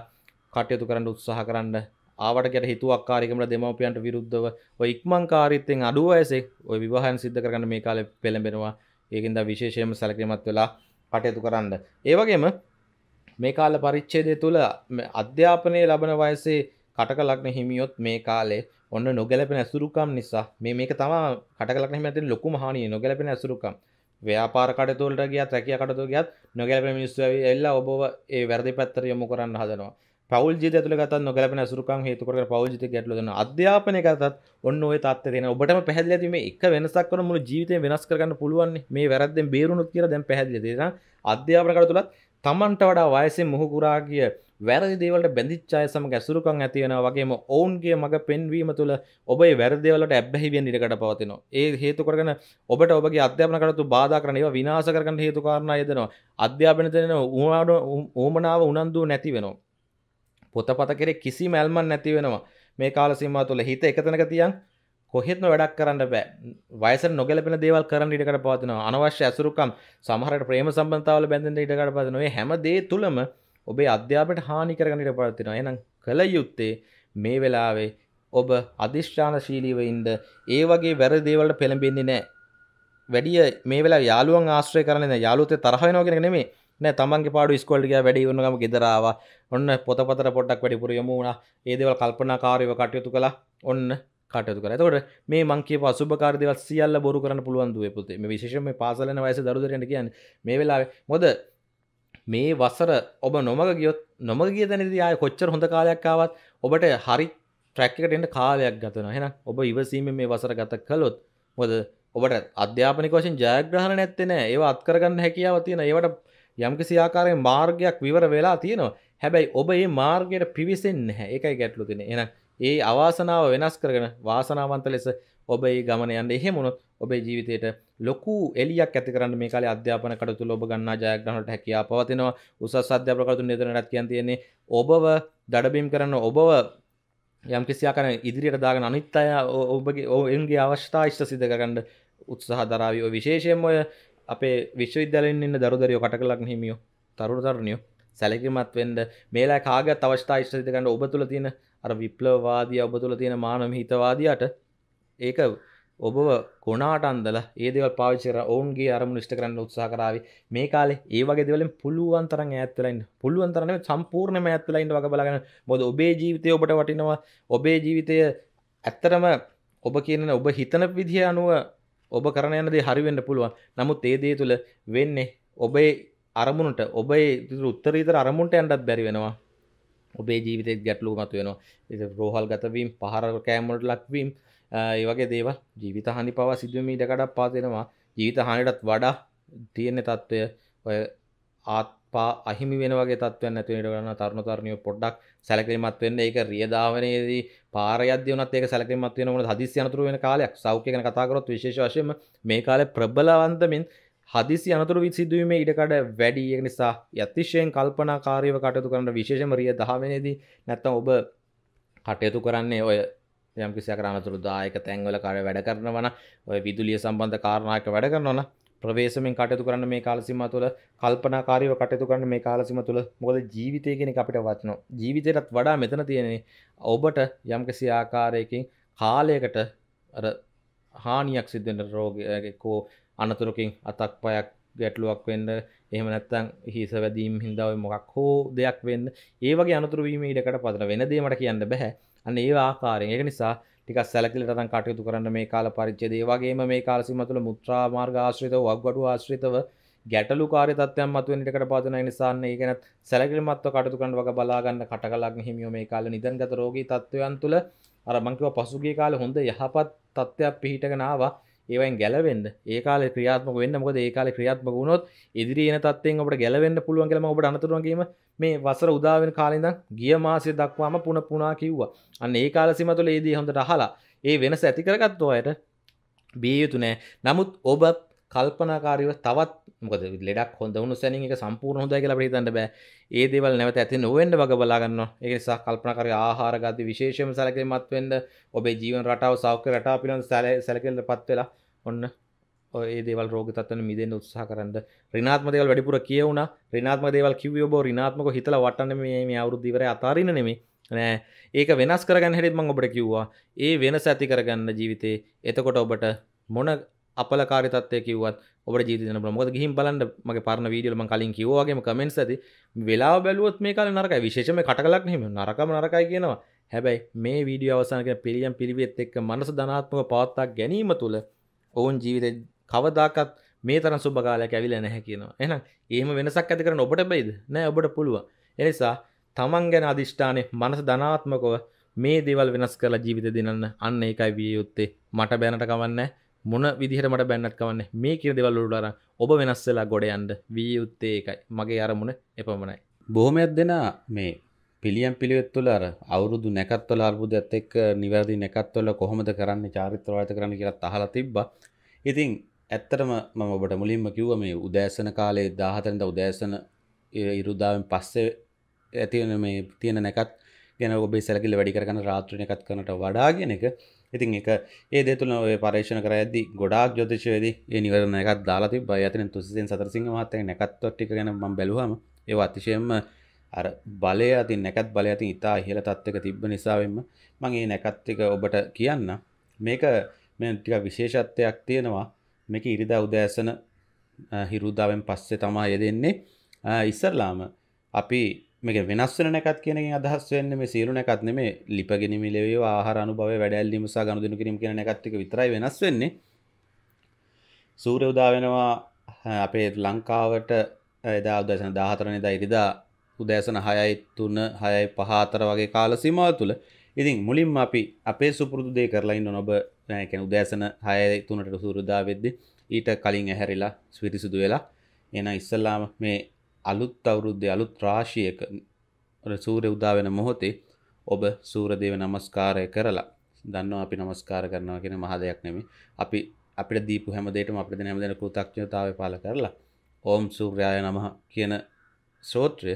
[SPEAKER 1] කටයුතු කරන්න උත්සාහ කරන්න ආවටකට හිතුවක් කාරිකමට දෙමවපියන්ට විරුද්ධව ඉක්මං කාරිත්තයෙන් අඩුව ඇසේ ඔය විවාහයන් සිද්ධ කරන්න මේ කාල පෙළඹෙනවා ඒකින්ද විශේෂයම සැලකීමත් වෙලා කටයුතු කරන්න ඒවගේම මේ කාල පරිච්ඡේදය තුළ අධ්‍යාපනය ලබන වයසේ කටකලක්න හිමියොත් මේ කාලේ ඔන්න නොගැලපෙන ඇසුරුකම් නිසා මේ මේක තමා කටකලක්න හිමියත් ලොකු හානිය නොගැලපෙන ඇසුරුකම් ව්‍යාපාර කටතුලට ගියත් රැකිය කටතු ගියත් නොගැලපෙන මිනිස්සු ඇවිල්ලා ඔබව ඒ වැරදි පැත්තට යොමු කරන්න හදනවා පවල් ජීත ඇතුළ ගත නොගැලපෙන අසුරුකම් හේතුකර පවජිත ගැටලු දෙන අධ්‍යාපනය ගතත් ඔන්න ඔය තත්ත දෙන ඔබටම පැහැදිලි ඇති මේ එක වෙනසක් කරන මුළු ජීවිතය වෙනස් කරගන්න පුළුවන් මේ වැරද්දෙන් බේරුණුත් කියලා දැන් පැහැදිලි දෙන අධ්‍යාපන කටතුලත් තමන්ට වඩා වයසෙන් මුහුකුරා ගිය වැරදි දේවලට බැඳිච්චාය සමග ඇසුරුකන් ඇතිවෙන වගේම ඔවුන්ගේ මඟ පෙන්වීම තුළ ඔබේ වැරදිවලට ඇබැහිවෙන් ඉඩකට පවතිනවා ඒ හේතු කරගෙන ඔබට ඔබගේ අධ්‍යාපන කරතු බාධ කරන ඒවා විනාශ කරගන්න හේතු කාරණා යදනවා අධ්‍යාපන දෙන ඌමාට ඕමනාව උනන්දු නැති වෙනවා පොතපත කෙරේ කිසි මැල්මන් නැති වෙනවා මේ කාල සීමාව තුළ හිත එකතැනක තියන් කොහෙත්ම වැඩක් කරන්න බෑ වයස නොගැලපෙන දේවල් කරන්න ඉඩකට පවතිනවා අනවශ්‍ය ඇසුරුකම් සමහරට ප්‍රේම සම්බන්ධතාවල බැඳෙන්න ඉඩකට පවතිනවා හැම දේ තුලම ඔබේ අධ්‍යාපනයට හානි කරගෙන ඉඩපත් වෙනවා. එහෙනම් කල යුත්තේ මේ වෙලාවේ ඔබ අදිෂ්ඨානශීලීව ඉන්න ඒ වගේ වැරදි දේවල්ට පෙළඹෙන්නේ නැහැ. වැඩිය මේ වෙලාවේ යාළුවන් ආශ්‍රය කරන්නේ නැහැ. යාළුවොත් තරහ වෙනවා කියන එක නෙමෙයි. නෑ තමන්ගේ පාඩු ස්කොල්ට ගියා වැඩි වුණ ගම ගෙදරාව ඔන්න පොතපතර පොඩ්ඩක් වැඩිපුර යොමු වුණා ඒ දේවල් කල්පනාකාරීව කටයුතු කළා ඔන්න කටයුතු කරා එතකොට මේ මං කියපු අසුභකාරී දේවල් සියල්ල බොරු කරන්න පුළුවන් දුවේ පුතේ මේ විශේෂයෙන් මේ පාසලන වයසේ දරුදරයන්ට කියන්නේ මේ වෙලාවේ මොකද මේ වසර ඔබ නොමග ගියොත් නොමග ගිය දැනදි ආය කොච්චර හොඳ කාලයක්කාවත් ඔබට හරි ට්‍රැක්කට එට කාලයක් ගතන හෙන ඔබ ඉවසීම මේ වසර ගත කළොත් මොද ඔබට අධ්‍යාපනික වශයෙන් ජයග්‍රහණ නැත්තෙන ඒව අත්කරගන්න හැකියාව තියෙන ඒවට යම්කිසි ආකාරයෙන් මාර්ගයක් විවර වෙලා තියෙනවා හැබැයි ඔබ ඒ මාර්ගයට පිවිසෙන් නැහැ එකයි ගැටලු තින එන ඒ අවාසනාව වෙනස් කරගෙන වාසනාවන්ත ලෙස ඔබේ ගමන යන්න එහෙමුණ ඔබේ ජීවිතයට ලොකු එලියක් ඇති කරන්න මේ කාලේ අධ්‍යාපන කටයුතු ඔබ ගන්නා ජයග්‍රහණට හැකියාව පවතිනවා උසස් අධ්‍යාපන කටයුතු නිරන්තරණයක් කියන් තියෙන්නේ ඔබව දඩබීම් කරන ඔබව යම් කිසියාකන ඉදිරියට දාගෙන අනිත් අය ඔබගේ ඔවුන්ගේ අවශ්‍යතා ඉෂ්ට සිද්ධ කරගන්න උත්සාහ දරාවි ඔය විශේෂයෙන්ම ඔය අපේ විශ්වවිද්‍යාලයෙන් ඉන්න දරුදරියෝ කටකලක් හිමියෝ තරුණ තරුණියෝ සැලකිමත් වෙන්ඩ මේලා කාග තවශ්තා ශ්‍රතිකන්න ඔබ තුළ තියෙන අර විප්ලවාදිය ඔබ තුළ තියෙන මානම හිතවාදයට ඒක ඔබව කොනාටන්දල ඒදව පාචර ඔවන්ගේ අරමුණ ෂ්ට කරන්න උත්සා කරාව මේ කාලේ ඒවගේ දෙවලින් පුළුවන්තරන් ඇත්තුලයින් පුළුවන්තරන සම්පූර්ණම ඇත්තුලයින්ට වග බලගන බොද ඔබේ ජීවිතය ඔබට වටිනවා ඔබේ ජීවිතය ඇත්තරම ඔබ කියන ඔබ හිතන විදිහ අනුව ඔබ කරන යනද හරිවෙන්න පුළුවන් නමුත් ඒදේ තුළ වෙන්නේ ඔබේ අරමුණට ඔබේ උත්තරීතර අරමුණට ඇන්ටත් බැරි වෙනවා ඔබේ ජීවිතය ගැටලූ මතු වෙනවා රෝහල් ගතවීම් පහර කෑමට ලක්වීම් ඒවගේ දේවල් ජීවිතහනි පවා සිදුවම ඉඩකඩක් පාතිෙනවා ජීවිතහනිටත් වඩා තියෙන තත්ත්වය ඔය ආත්පා අහිමි වෙනගේ තත්ව නැතිවට වන්න තරුණ තරණය පොඩ්ඩක් සැලකිලිමත් වෙන්න ඒක රියධාවනයේදී පාරයදනත් ඒක සැලකිමත් වෙන හදිසි අනතුර වෙන කාලයක් සෞඛ්‍යන කතාකරොත් විශේෂ වශයම මේ කාලය ප්‍රබලවන්තමින් හදිසි අනතුර වි සිදුවීමේ ඉඩකඩ වැඩිය නිසා අතිශයෙන් කල්පනා කාරයව කටයුතු කරන්න විශේෂමරිය දහමනේදී නැත්තම් ඔබ කටයුතු කරන්නේ ඔය යම් කිසියක් අනතුරු දායක තැන්වල කාර්ය වැඩ කරනවා නම් ඔය විදුලිය සම්බන්ධ කාරණාක වැඩ කරනවා නම් ප්‍රවේශමෙන් කටයුතු කරන්න මේ කාල සීමාව තුළ කල්පනාකාරීව කටයුතු කරන්න මේ කාල සීමාව තුළ මොකද ජීවිතය කියන එක අපිට වටිනවා ජීවිතයටත් වඩා මෙතන තියෙන්නේ ඔබට යම් කිසි ආකාරයකින් කාලයකට අර හානියක් සිද්ධ වෙන රෝගයක් අනතුරකින් අතක් පයක් ගැටලුවක් වෙන්න එහෙම නැත්තම් හිස වැදීම් හින්දා ඔය මොකක් හෝ දෙයක් වෙන්න ඒ වගේ අනතුරු වීම ඊඩකට පතර වෙන දේ මට කියන්න බෑ අන්න ඒ ආකාරයෙන් ඒක නිසා ටිකක් සැලකිලි රටන් කටයුතු කරන්න මේ කාල පරිච්ඡේදය ඒ වගේම මේ කාල සීමාව තුළ මුත්‍රා මාර්ග ආශ්‍රිතව වග්වඩු ආශ්‍රිතව ගැටලුකාරී තත්ත්වයන් මතුවෙන ඉඩකට පාදන නිසා අන්න ඒ ගැනත් සැලකිලිමත්ව කටයුතු කරන්න වග බලා ගන්න කටකලග්න හිමියෝ මේ කාලේ නිදන්ගත රෝගී තත්ත්වයන් තුළ අර මං කිව්වා පසුගිය කාලේ හොඳ යහපත් තත්ත්වයක් පිහිටගෙන ආවා ඒවයින් ගැලවෙන්ඩ ඒකාල ක්‍රියාත්මක වෙන්න මොද ඒකාල ක්‍රියාත්මක වුණොත් ඉදිරියන තත්වයෙන් ඔට ගැලවෙන්න පුළුවන් කලම ඔබට අනතුරුවන්ගේීම මේ වසර උදාවෙන කාලින්ද ගිය මාසය දක්වාම පුන පුනා කිව්වා අන්න ඒ කාල සිමතුල ඒදී හොඳට අහලා ඒ වෙනස ඇතිකරගත්තු අයට බියයුතු නෑ නමුත් ඔබත් කල්පනකාරව තවත් මොකද ලෙඩක් හොඳ වුණු සැනින් එක සම්පූර්ණ හොඳයි කියලා අපිට හිතන්න බෑ. ඒ දේවල් නැවත ඇති නොවෙන්න වග බලා ගන්නවා. ඒ නිසා කල්පනාකාරී ආහාර ගති විශේෂයෙන්ම සැලකිලිමත් වෙන්න ඔබේ ජීවන රටාව සෞඛ්‍ය රටාව පිළිබඳ සැලකිලිමත් වෙලා ඔන්න ඔය දේවල් රෝග තත්ත්වන මිදෙන්න උත්සාහ කරන්න. ඍණාත්මක දේවල් වැඩිපුර කියවුණා. ඍණාත්මක දේවල් කිව්වේ ඔබ ඍණාත්මකව හිතලා වටන්න මේ මේ අවුරුදු ඉවරේ අතාරින්න නෙමෙයි. නෑ ඒක වෙනස් කරගන්න හැටිත් මම ඔබට කිව්වා. ඒ වෙනස ඇති කරගන්න ජීවිතේ එතකොට ඔබට මොන අපලකාරි තත්ත්වය කිව්වත් ඔබට ජීවිතේ දෙන්න පුළුවන්. මොකද ගිහින් බලන්න මගේ පරණ වීඩියෝ වල මම කලින් කිව්වා වගේම කමෙන්ට්ස් ඇති. වෙලාව බැලුවොත් මේ කාලේ නරකයි. විශේෂයෙන්ම කටකලක් නෙමෙයි. නරකම නරකයි කියනවා. හැබැයි මේ වීඩියෝ අවසන් කරන පිළියම් පිළිවෙත් එක්ක මනස ධනාත්මක පවත්වා ගැනීම තුළ ඔවුන් ජීවිතේ කවදාකවත් මේ තරම් සුබ කාලයක් ඇවිල්ලා නැහැ කියනවා. එහෙනම් එහෙම වෙනසක් ඇති කරන්න ඔබට බැයිද? නෑ ඔබට පුළුවන්. ඒ නිසා තමන් ගැන අදිෂ්ඨානයේ මනස ධනාත්මකව මේ දේවල් වෙනස් කරලා ජීවිත දෙනන්න අන්න ඒකයි විය යුත්තේ. මට බැනට කවන්නේ නැහැ. මොන විදිහරමට බැන්නත් කවන්න මේ කිර දෙවල්ලුටර ඔබ වෙනස්සලා ගොඩයන්ට වී යුත්තේ එකයි මගේ අරමුණ එපමණයි. බොහොමයක් දෙෙන මේ පිළියම් පිළිවෙත්තුල අර අවුරුදු නැකත්වල අර්බුද ඇත් එක් නිවැරදි නැකත්වල කොහොමද කරන්න චාරිත්‍රවාත කරන්න කියලත් අහලා තිබ්බ ඉතින් ඇත්තටම මම ඔබට මුලින්ම කිව්ව මේ උදෑසන කාලේ දාහතරද උදෑසන ඉරුදාවෙන් පස්සේ ඇතිවන මේ තියෙන නැකත් ගැන ඔබේ සැලකිල වැඩි කරගන්න රාත්‍රනකත් කනට වඩාගෙන එක ඉතින් එක ඒ දෙතුන ඔය පර්ේෂණ කර ඇද ගොඩක් ජොතිශවේද නිවර නැකත් දාලා තිබ ඇතන තුසිෙන් සතරසිංහ මහත්තය නැකත්වට්ටික ගැන ම බැලුවම ඒ අතිශයෙන්ම අර බලය අති නැකත් බලය අතින් ඉතා ඉහල තත්වක තිබ්බ නිසාවෙන්ම මගේ නැකත්තික ඔබට කියන්න මේක මෙටික විශේෂත්වයක් තියෙනවා මේක ඉරිදා උදෑසන හිරුදාවෙන් පස්සේ තමා යෙදෙන්නේ ඉස්සරලාම අපි මේක වෙනස් වෙන එකක් කියන එකෙන් අදහස් වෙන්නේ මේ සියලු එකක් නෙමෙයි ලිපගෙනීම ලැබේවා ආහාර අනුභවය වැඩැල්ලීම සහ ගනුදෙනු කිරීම කියන එකත් එක විතරයි වෙනස් වෙන්නේ සූර්ය උදා වෙනවා අපේ ලංකාවට එදා උදෑසන 14 වෙනිදා ඉරිදා උදෑසන 6යි 3 6යි 5 අතර වගේ කාල සීමාව තුළ ඉතින් මුලින්ම අපි අපේ සුපුරුදු දේ කරලා ඉන්න ඔබ ඒ කියන්නේ උදෑසන 6යි 3ට සූර්ය උදා වෙද්දී ඊට කලින් ඇහැරිලා ස්විරිසුදු වෙලා එන ඉස්සල්ලාම මේ අලුත් අවුරුද්දේ අලුත් රාශියක සූරය උදාවෙන මොහොතේ ඔබ සූරදේව නමස්කාරය කරලා දන්නවා අපි නමස්කාර කරනවා කියන මහ දෙයක් නෙමෙයි. අපි අපිට දීපු හැම දෙයකම අපිට දෙන හැම දෙන කෘතඥතාවය පාල කරලා ඕම් සූර්යාය නමහ කියන සූත්‍රය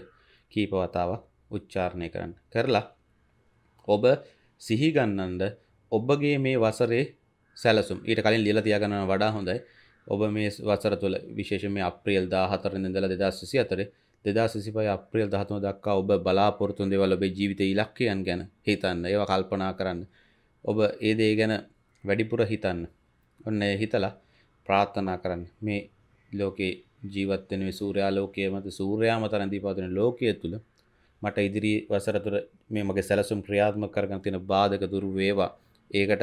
[SPEAKER 1] කීප වතාවක් උච්චාරණය කරන්න. කරලා ඔබ සිහි ගන්නඳ ඔබගේ මේ වසරේ සැලසුම් ඊට කලින් ලියලා තියාගන්න වඩා හොඳයි. ඔබ මේ වසර තුළ විශේෂම අප්‍රියල් දාහතර ඉඳලා දෙදස්සසි අතර දෙදා සිසිපයි අප්‍රියල් දහතුව දක්කා ඔබ බලාපොරතුන් දෙවල ඔබේ ජීවිත ඉලක්කයන් ගැන හිතන්න ඒව කල්පනා කරන්න ඔබ ඒ දේ ගැන වැඩිපුර හිතන්න ඔන්න හිතලා ප්‍රාර්ථනා කරන්න මේ ලෝකේ ජීවත්වෙන සූරයා ලෝකයේ මත සූරයාම තරන් දීපාතන ලෝකය තුළ මට ඉදිරි වසරතුර මේ මගේ සැලසුම් ක්‍රියාත්ම කරගන් තියෙන බාධක දුරු වේවා ඒකට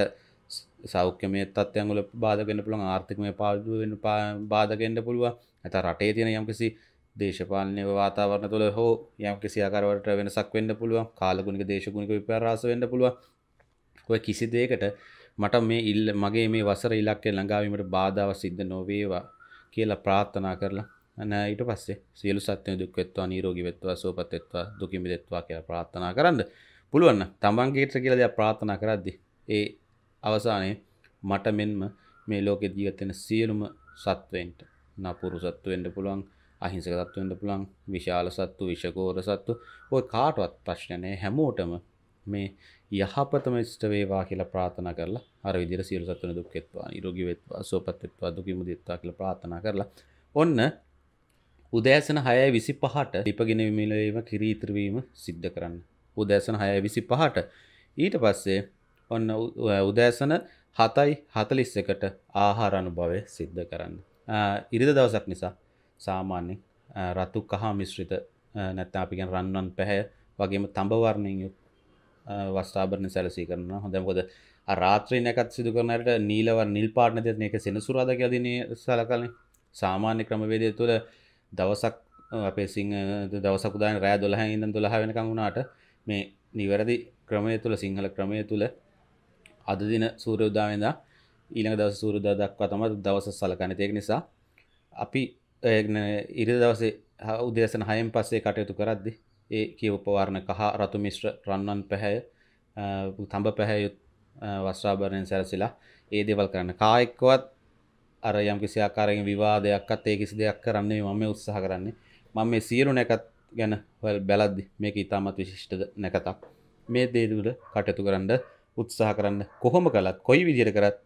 [SPEAKER 1] සෞඛ්‍යමය තත්වයන්ගල බාධගෙන පුළන් ආර්ථිකමය පාදුවෙන් බාධගෙන්ට පුළුව ඇත රටේ තියෙන යම්කිසි දේශපාලනය වාතාවරණ තුළ හෝ යම් කිසිආකාරවට වෙනසක් වෙන්න පුළුව කාලගුණික දේශගුණික විපරාස වෙන්න පුළුව ඔය කිසි දේකට මට මේ ඉල්ල මගේ මේ වසර ඉලක්කය ළඟාවීමට බාධාව සිද්ධ නොවේවා කියලා ප්‍රාර්ථනා කරලා නෑ ඊට පස්සේ සියලු සත්‍යය දුක්වෙත්වා නීරෝගි වෙත්වා සෝපතත්වා දුකිමි දෙත්වා කියලා ප්‍රාර්ථනා කරන්න පුළුවන්න තමන්ගේට කියලා දෙයක් ප්‍රාර්ථනා කරද්දි ඒ අවසානයේ මට මෙන්ම මේ ලෝකෙ ජීවත්වෙන සියලුම සත්වයන්ට නපුරු සත්තු වෙන්න පුළුවන් අහිංසක සත්තු වෙන්න පුළුවන් විශාල සත්තු විෂකෝර සත්තු ඔය කාටවත් ප්‍රශ්න නැහැ හැමෝටම මේ යහපතම ඉෂ්ට වේවා කියලා ප්‍රාර්ථනා කරලා අර විදිහට සියලු සත්තුන් දුක් වෙත්වා නිරෝගී වෙත්වා සුවපත් වෙත්වා දුකින් මුදිත්වා කියලා ප්‍රාර්ථනා කරලා ඔන්න උදෑසන හයයි විසි පහට ලිපගෙන විමිලවීම කිරීතරවීම සිද්ධ කරන්න. උදෑසන හයයි විසි පහට ඊට පස්සේ ඔන්න උදෑසන හතයි හතලිස් එකට ආහාර අනුභවය සිද්ධ කරන්න. ඉරිද දවසක් නිසා සාමාන්‍යෙන් රතු කහා මිශ්‍රිත නැත්ත අපිගෙන් රන්වන් පැහැ වගේම තඹවර්ණයෙන් යු වස්ථාභරණ සැලසී කරන හොඳැකොද රාත්‍රීනයකත් සිදු කරනට නීලව නිල් පාටන දෙන එක සෙනසුරාද ගැදින සල කලින් සාමාන්‍ය ක්‍රමවේදය තුළ දවසක් අපේ සිංහ දවසකුදාන රෑ දොළහ ඉඳන් දොළහ වෙනකං වුණාට මේ නිවැරදි ක්‍රමය තුළ සිංහල ක්‍රමය තුළ අද දින සූරයුදාවෙන්ද ඊළඟ දවස සූරුදා දක්වා තම දවස සලකන තියෙක් නිසා අපි ඉරි දවසේ උදේසන හයෙන් පස්සේ කටයුතු කරද්දි ඒ කියවපවාරණ කහ රතු මිශ්‍ර රන්නන් පැහැය තඹ පැහැයුත් වස්්‍රාභරණයෙන් සැරසිලා ඒ දෙවල් කරන්න කායෙක්කවත් අර යම් කිසි ආකාරයෙන් විවාදයක්ත් ඒ කිසි දෙයක් කරන්නේ මම උත්සාහ කරන්නේ මම මේ සියලු නැකත් ගැන හොල් බැලද්දි මේක ඉතාමත් විශිෂ්ට නැකතක් මේ දේදුල කටයුතු කරන්න උත්සාහ කරන්න කොහොම කළත් කොයි විදියට කරත්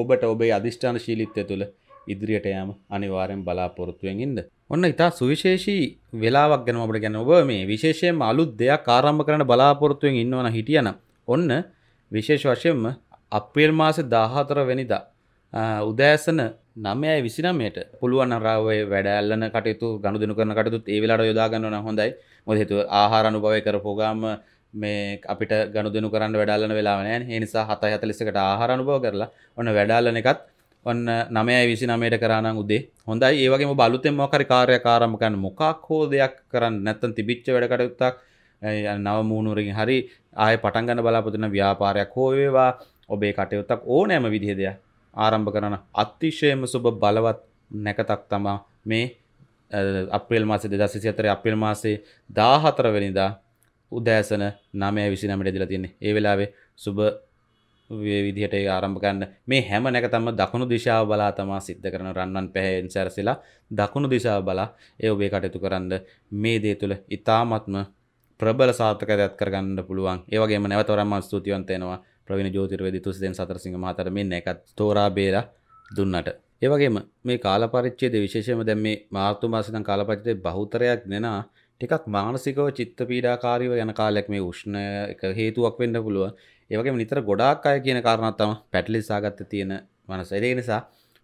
[SPEAKER 1] ඔබට ඔබේ අධිෂ්ඨාන ශීලිත්වය තුළ ඉදිරියට යෑම අනිවාරයෙන් බලාපොරොත්තුවෙන් ඉන්න. ඔන්න ඉතා සුවිශේෂී වෙලාවක් ගැන අපට ගැන ඔබ මේ විශේෂයෙන්ම අලුත් දෙයක් ආරම්භ කරන බලාපොරොත්තුවෙන් ඉන්නවන හිටියන. ඔන්න විශේෂ වශයෙන්ම අප්‍රේල් මාස 14 වෙනිදා උදෑසන 9යි 29ට පුළුවන් අරාවේ වැඩ ඇල්ලන කටයුතු ගනුදෙනු කරන කටයුතුත් ඒ වෙලාවට යොදා ගන්න ඕන හොඳයි. මොකද හේතුව ආහාර අනුභවය කරපුවාම මේ අපිට ගණු දෙනු කරන්න වැඩාලන වෙලාවනෑ හනිසා හත හතලිසකට ආහරණුභව කරලා ඔන්න වැඩාලන එකත් ඔන්න නමය විසි නමයට කරන්න උදේ හොඳයි ඒවගේම බලුතෙන් මොකරි කාරය කාරමකන්න මොකක් හෝ දෙයක් කරන්න නැත්තන් තිබිච්ච වැඩකටයුත්තක් නව මූුණුරින් හරි ආය පටන්ගන්න බලාපොතින ව්‍යාපාරයක් හෝවේවා ඔබේ කටයුත්තක් ඕනෑම විදිහ දෙයක් ආරම්භ කරන අත්තිශයම සුබ බලවත් නැකතක් තමා මේ අප්‍රේල් මාසේ දෙදසිසි අතර අපිල් මාසේ දාහතරවෙනිදා උදෑසන නමය විසිනමට දිලා තින්නේ ඒ වෙලාවේ සුබ විදිහට ආරම්භකන්න මේ හැම නැකතම දකුණු දිශාව බලා තමා සිද්ධ කරන රන්නන් පැහැෙන් සැරසිලා දකුණු දිශාව බලා ඒ ඔබේ කටයුතු කරන්න මේ දේ තුළ ඉතාමත්ම ප්‍රබල සාර්ථකයක් කරගන්න පුළුවන් ඒ වගේම නැවතරම්ම ස්තුතිවන්ත වෙනවා ප්‍රවීණ ජ්‍යොතිර්වේදී තුසිදෙන් සතරසිංහ මහතට මෙන්න එකත් තෝරා බේරා දුන්නට ඒ වගේම මේ කාලපරිච්ඡේදයේ විශේෂයෙන්ම දැන් මේ මාර්තු මාසෙ ඉඳන් කාලපරිච්ඡේදයේ බහුතරයක් දෙනා ටිකක් මානසිකව චිත්ත පීඩාකාරීව යන කාලයක් මේ උෂ්ණ එක හේතුවක් වෙන්න පුළුවන්. ඒ වගේම නිතර ගොඩාක් අය කියන කාරණාවක් තමයි පැටලිසාගත්ත තියෙන මනස. ඒ නිසා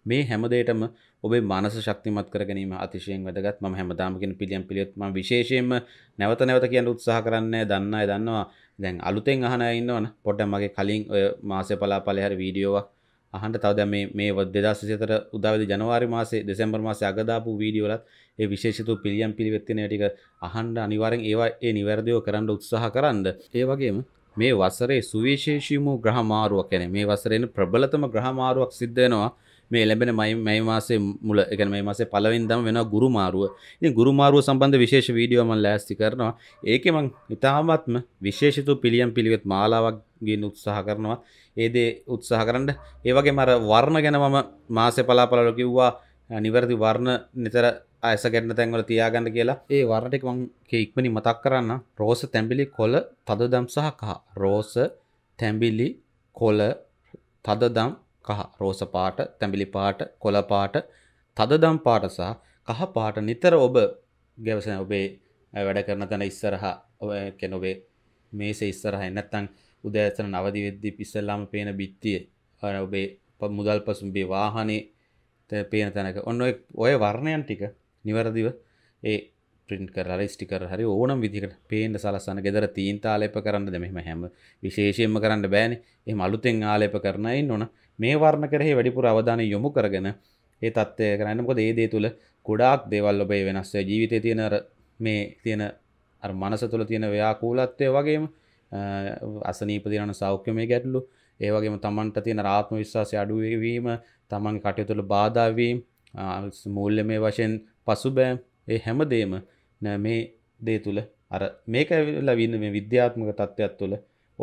[SPEAKER 1] මේ හැම දෙයකම ඔබේ මනස ශක්තිමත් කර ගැනීම අතිශයින් වැදගත්. මම හැමදාම කියන පිළියම් පිළියොත් මම විශේෂයෙන්ම නැවත නැවත කියන උත්සාහ කරන්නේ දන්න අය දන්නවා. දැන් අලුතෙන් අහන අය ඉන්නවනේ. පොඩ්ඩක් මගේ කලින් ඔය මාසේ පලාපලේ හැර වීඩියෝවක් අහන්ට තවද මේ මේ දෙදසිතර උදවද ජනවාරි මාසේ දෙසැම්බර් මාස අගදාපු වීඩියෝලත් ඒ විශේෂතු පිළියම් පිළිවෙත්තින ටික අහන්ඩ අනිවාරෙන් ඒවා ඒ නිවැරදිව කරන්න උත්සාහ කරන්න ඒ වගේම මේ වසරේ සුවිශේෂීමූ ග්‍රහමාරුවක් කැන මේ වසරෙන් ප්‍රබලතම ග්‍රහමාරුවක් සිද්ධනවා මේ ලැබෙන මයි මයි මාසේ මුල එකන මේ මාසේ පලවින්දම වෙන ගුරු මාරුව ඉතින් ගුරු මාරුව සම්බන්ධ විශේෂ වීඩියෝ මම ලෑස්ති කරනවා ඒකේ මම ඉතාමත්ම විශේෂිත පිළියම් පිළිවෙත් මාලාවක් ගින් උත්සාහ කරනවා ඒ දේ උත්සාහ කරන්න ඒ වගේ මර වර්ණ ගැන මම මාසේ පලාපලවල කිව්වා නිවැරදි වර්ණ නිතර අයස ගැන තැන්වල තියාගන්න කියලා ඒ වර්ණටෙක් මංක ඉක්මනි මතක් කරන්න රෝස තැඹිලි කොල තදදම් සහ කහ රෝස තැඹිලි කොල තදදම් කහ රෝස පාට, තැඹිලි පාට, කොළ පාට, තදදම් පාට සහ කහ පාට නිතර ඔබ ගැවසෙන ඔබේ වැඩ කරන තැන ඉස්සරහා කියන ඔබේ මේසේ ඉස්සරහා නැත්තම් උදෑසන නවදි වෙද්දී ඉස්සෙල්ලාම පේන බිත්තිය ඔබේ මුදල් පසුම්බේ වාහනේ පේන තැනක ඔන්න ඔය වර්ණයන් ටික නිවැරදිව ඒ ප්‍රින්ට් කරලා ස්ටිකර් හරි ඕනම් විදිහකට පේන්න සලස්සන ගෙදර තීන්ත ආලේප කරන්නද මෙහෙම හැම විශේෂයෙන්ම කරන්න බෑනේ එහෙම අලුතෙන් ආලේප කරන අය ඉන්නවනේ මේ වර්ණ කරෙහි වැඩිපුර අවධානය යොමු කරගෙන ඒ තත්ත්වය කරන්න මොකද ඒ දේ තුළ ගොඩාක් දේවල් ඔබේ වෙනස්ස ජීවිතය තියෙන මේ තියෙන මනස තුළ තියෙන ව්‍යාකූලත්වය වගේම අසනීපතිරන සෞඛ්‍යමය ගැටලු ඒවගේම තමන්ට තියෙන රාත්ම විශ්වාසය අඩුවවීම තමන් කටයුතුළ බාධාවීම් මූල්්‍ය මේ වශයෙන් පසුබෑම් ඒ හැමදේම මේ දේ තුළ අර මේක ඇවිල්ලා වන්න මේ විද්‍යාත්මක තත්ත්වයක් තුළ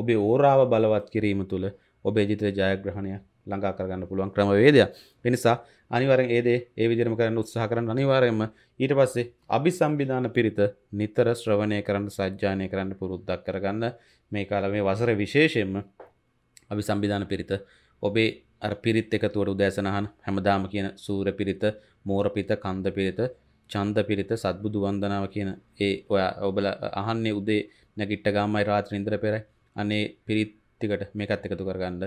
[SPEAKER 1] ඔබේ ඕරාව බලවත් කිරීම තුළ ඔබේ ජිත ජයග්‍රහණයක් ලඟා කරගන්න පුළුවන් ක්‍රමවේදය එනිසා අනිවරෙන් ඒදේ ඒ විදිරම කරන්න උත්සාහ කරන්න අනිවාරයම ඊට පස්සේ අභි සම්බිධාන පිරිත නිතර ශ්‍රවණය කරන්න සජ්ජානය කරන්න පුරුද්දක් කරගන්න මේ කාල මේ වසර විශේෂයෙන්ම අභි සම්බිධාන පිරිත ඔබේ අර පිරිත් එකතුවට උදෑසනහන් හැමදාම කියන සූර පිරිත මෝරපිත කන්ද පිරිත චන්ද පිරිත සත්බුදු වන්දනාව කියන ඒ ඔයා ඔබල අහන්නේ උදේ නැගිට්ට ගාමයි රාත්‍ර ඉඳර පෙරයි අනේ පිරිත්තිකට මේකත් එකතු කරගන්න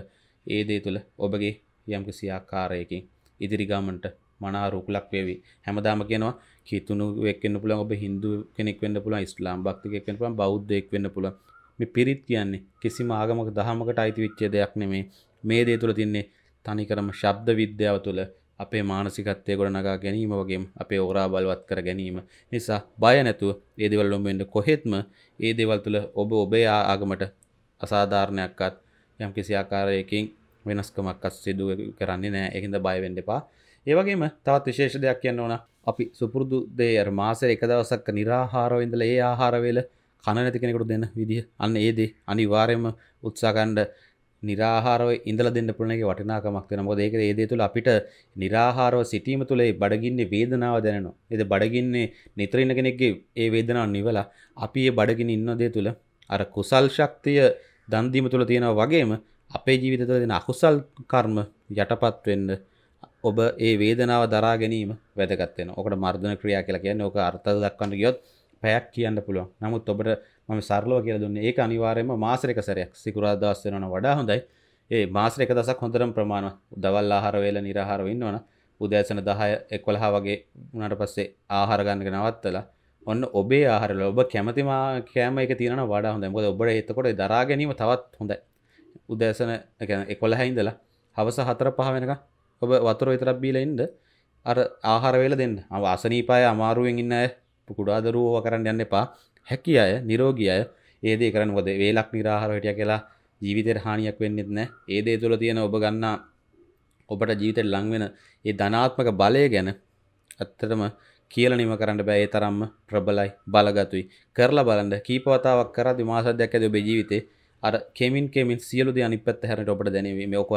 [SPEAKER 1] ඒ දේ තුළ ඔබගේ යම්කිසි ආකාරයකින් ඉදිරිගාමන්ට මනාරුකුලක් වේවි හැමදාම කියනවා කිතුුණු වෙක්කන්න පුළන් ඔබ හිදු කෙනෙක් වන්න පුළන් ස්ලාම් භක්තිකෙන් පුළන් බෞද්ධයක් වන්න පුළන් මේ පිරිත් කියන්නේ කිසිම ආගමක දහමකට අයිති විච්චේ දෙයක් නෙමේ මේ දේ තුළ තින්නේ තනිකරම ශබ්ද විද්‍යාව තුළ අපේ මානසිකත්වය ගොඩනගා ගැනීම වගේ අපේ ඕරා බලවත් කර ගැනීම නිසා බය නැතුව ඒ දේවල් ඔබෙන්ට කොහෙත්ම ඒ දේවල් තුළ ඔබ ඔබේ ආගමට අසාධාරණයක්වත් යම් කිසි ආකාරයකින් වෙනස්කමක් සිදුව කරන්නේ නෑ එහිද බයිවෙන්ඩ එපා ඒවගේම තවත් විශේෂ දෙයක් කියන්න ඕන අපි සුපුරදු දේර් මාසර එක දවසක් නිරාහාරෝඉඳල ඒ ආහාරවෙල කණ නැති කෙනෙකුට දෙන්න විදිහ අන්න ඒදේ අනිවාරයම උත්සාකණ්ඩ නිරාහාරව ඉඳල දෙන්න පුළනගේ වටිනාකමක් වෙන මොද ඒක ඒදේ තුළ අපිට නිරාහාරව සිටීම තුළේ බඩගින්නේ වේදනාව දැනනවා. එද බඩගින්නේ නිතරන්න කෙනෙක්ගේ ඒ වේදනාව නිවලා අපි ඒ බඩගින ඉන්න දේ තුළ අර කුසල් ශක්තිය දන්දීම තුළ තියෙනවා වගේම අපේ ජීවිතතුල දෙන අකුසල් කර්ම යටපත් වෙන්න ඔබ ඒ වේදනාව දරා ගැනීම වැදගත් වෙනවා. ඔකට මර්ධන ක්‍රියා කියලා කියන්නේ ඕක අර්ථ දක්වන්න ගියොත් පැයක් කියන්න පුළුවන්. නමුත් ඔබට මම සරලව කියලා දුන්නේ ඒක අනිවාර්යයෙන්ම මාසෙක සැරයක් සිකුරාදා දවස් වෙනවන වඩා හොඳයි. ඒ මාසෙක දවසක් හොඳටම ප්‍රමාණවත් දවල් ආහාර වේල නිරාහාරව ඉන්නවනම් උදෑසන 10 11 වගේ වුණාට පස්සේ ආහාර ගන්නක නවත්තලා ඔන්න ඔබේ ආහාරවල ඔබ කැමති කෑම එක තියෙනවා වඩා හොඳයි. මොකද ඔබට එතකොට දරා ගැනීම තවත් හොඳයි. උදෑසන එකොල හැයින්දලා හවස හතර පහ වෙනක ඔබ වතුර විතරක් බීලයින්ද අර ආහාරවේල දෙන්න අවාසනීපාය අමාරුවෙන් ඉන්න පුකුඩාදරුවෝ කරන්න යන්න එපා හැකි අය නිරෝගී අය ඒදේ කරන්න ොද වේලක් නිරාහරටය කියලා ජීවිතයට හානියක් වෙන්නෙත් නෑ ඒදේ තුළ තියෙන ඔබ ගන්නා ඔබට ජීවිතයට ලංවෙන ඒ ධනාත්මක බලය ගැන ඇත්තටම කියල නිම කරන්න බෑ ඒ තරම්ම ප්‍රබලයි බලගතුයි කරලා බලන්න කීපවතාවක් කර විමාසදයක් ඇද ඔබ ජීවිතේ අර කෙමින් කෙමින් සියලු දේ අනිත් පැත්ත හැරෙන්න ඔබට දැනෙවි මේක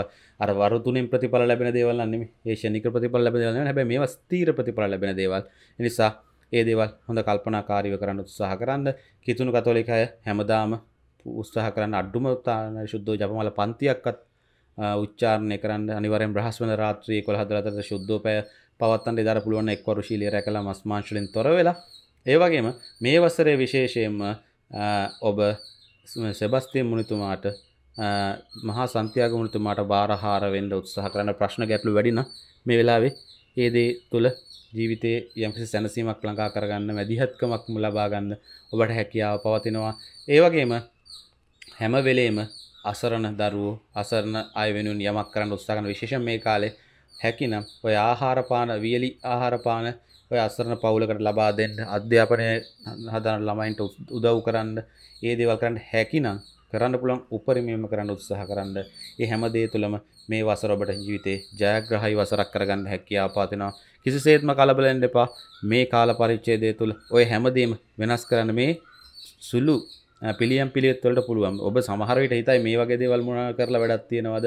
[SPEAKER 1] අර වර තුනෙන් ප්‍රතිඵල ලැබෙන දේවල් නම් නෙමෙයි ඒ ශනික ප්‍රතිඵල ලැබෙන දේවල් නෙමෙයි හැබැයි මේවා ස්ථීර ප්‍රතිඵල ලැබෙන දේවල් ඒ නිසා ඒ දේවල් හොඳ කල්පනාකාරීව කරන්න උත්සාහ කරන්න කිතුණු කතෝලික අය හැමදාම උත්සාහ කරන්න අඩුම ශුද්ධෝ ජපමල පන්තියක්වත් උච්චාරණය කරන්න අනිවරෙන් බ්‍රහස්වන රාත්‍රී කොළ හදරතර ශුද්ධෝපය පවත්තන් දර පුළුවන් එක් වරුශීලය රැකල මස්මාංශලින් තොර වෙලා ඒවගේම මේ වසරේ විශේෂයෙන්ම ඔබ සෙබස්තියන් මුනිතුමාට මහා සන්තියාග මුනිතුමාට බාරහාර වෙන්න උත්සාහ කරන ප්‍රශ්න ගැටලු වැඩින මේ වෙලාවේ ඒ දේ තුළ ජීවිතයේ යම්කිසි සැනසීමක් ලඟා කරගන්න මැදිහත්කමක් ලබා ගන්න ඔබට හැකියාව පවතිනවා ඒ වගේම හැම වෙලේම අසරණ දරුවෝ අසරණ අය වෙනුවෙන් යමක් කරන්න උත්සාහ කරන විශේෂයෙන් මේ කාලේ හැකිනම් ඔය ආහාර පාන වියලි ආහාර පාන ඔය අස්සරණ පවුලකට ලබා දෙන්න අධ්‍යාපනය හදාන ළමයින්ට උදව් කරන්න ඒ දේවල් කරන්න හැකිනම් කරන්න පුළුවන් උපරිමයම කරන්න උත්සාහ කරන්න. ඒ හැම දේ තුළම මේ වසර ඔබට ජීවිතේ ජයග්‍රහයි වසරක් කරගන්න හැකියාව පාතිනවා. කිසිසේත්ම කලබල වෙන්න එපා. මේ කාල පරිච්ඡේදය තුළ ඔය හැමදේම වෙනස් කරන්න මේ සුළු පිළියම් පිළිවෙත් වලට පුළුවන්. ඔබ සමහර විට හිතයි මේ වගේ දේවල් මොනවා කරලා වැඩක් තියනවද?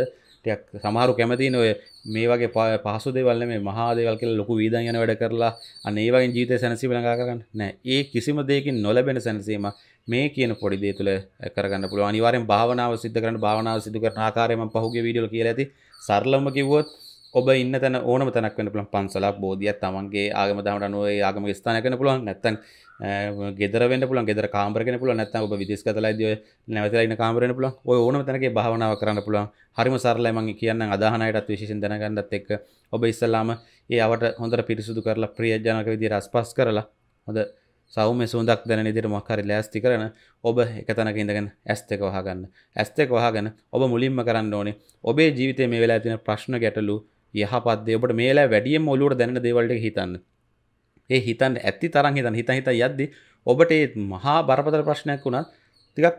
[SPEAKER 1] ටයක් සමහරු කැමතින ඔය මේ වගේ පහසු දෙවල්ල මේ මහාදේවල් කියලා ලොකු වීදන් යන වැඩ කරලා අන්න ඒ වගේ ජීවිතය සැනසීම ළඟා කරගන්න නෑ ඒ කිසිම දෙයකින් නොලැබෙන සැනසීම මේ කියන පොඩි දේ තුළ කරගන්න පුළුවන් අනිවාර්යෙන් භාවනාව සිද්ධ කරන්න භාවනාව සිදු කරන ආකාරය මම පහුගිය වීඩියෝ වල කියලා ඇති සරලවම කිව්වොත් ඔබ ඉන්න තැන ඕන තැනක් වෙන පුළන් පන්සලක් බෝධියත් තමන්ගේ ආගම දමට අනුව ආගම ස්ථානකන පුළුවන් නැත්තන් ගෙදරෙන් පුළ ගෙදර කාමරගෙන පුළ නැත ඔබ විදිස්කතලයිද නැවතලයින කාමරෙන පුළ ඕන තැනගේ භාවනාව කරන්න පුළුවන් හරිම සරලයි මගේ කියන්න අදාහනයටත් විශෂෙන් දැනගන්නත් එක් ඔබ ඉස්සල්ලාම ඒ අවට හොඳට පිරිසුදු කරලා ප්‍රියජනක විදි රස්පස් කරලා හොඳ සෞම සුන්දක් දැන ඉදිර මක්හරි ලෑස්ති කරන ඔබ එක තැනක ඉඳගෙන ඇස්තක වහගන්න ඇස්තක වහගන ඔබ මුලින්ම කරන්න ඕනේ ඔබේ ජීවිතය මේ වෙලා තින ප්‍රශ්න ගැටලු යහපත්දේ ඔබට මේලා වැඩියම් ඔලුවට දැනෙන දේවල්ට හිතන්න ඒ හිතන්න ඇති තරම් හිතන්න හිත හිත යද්දි ඔබට ඒ මහා බරපතල ප්‍රශ්නයක් වුණත් ටිකක්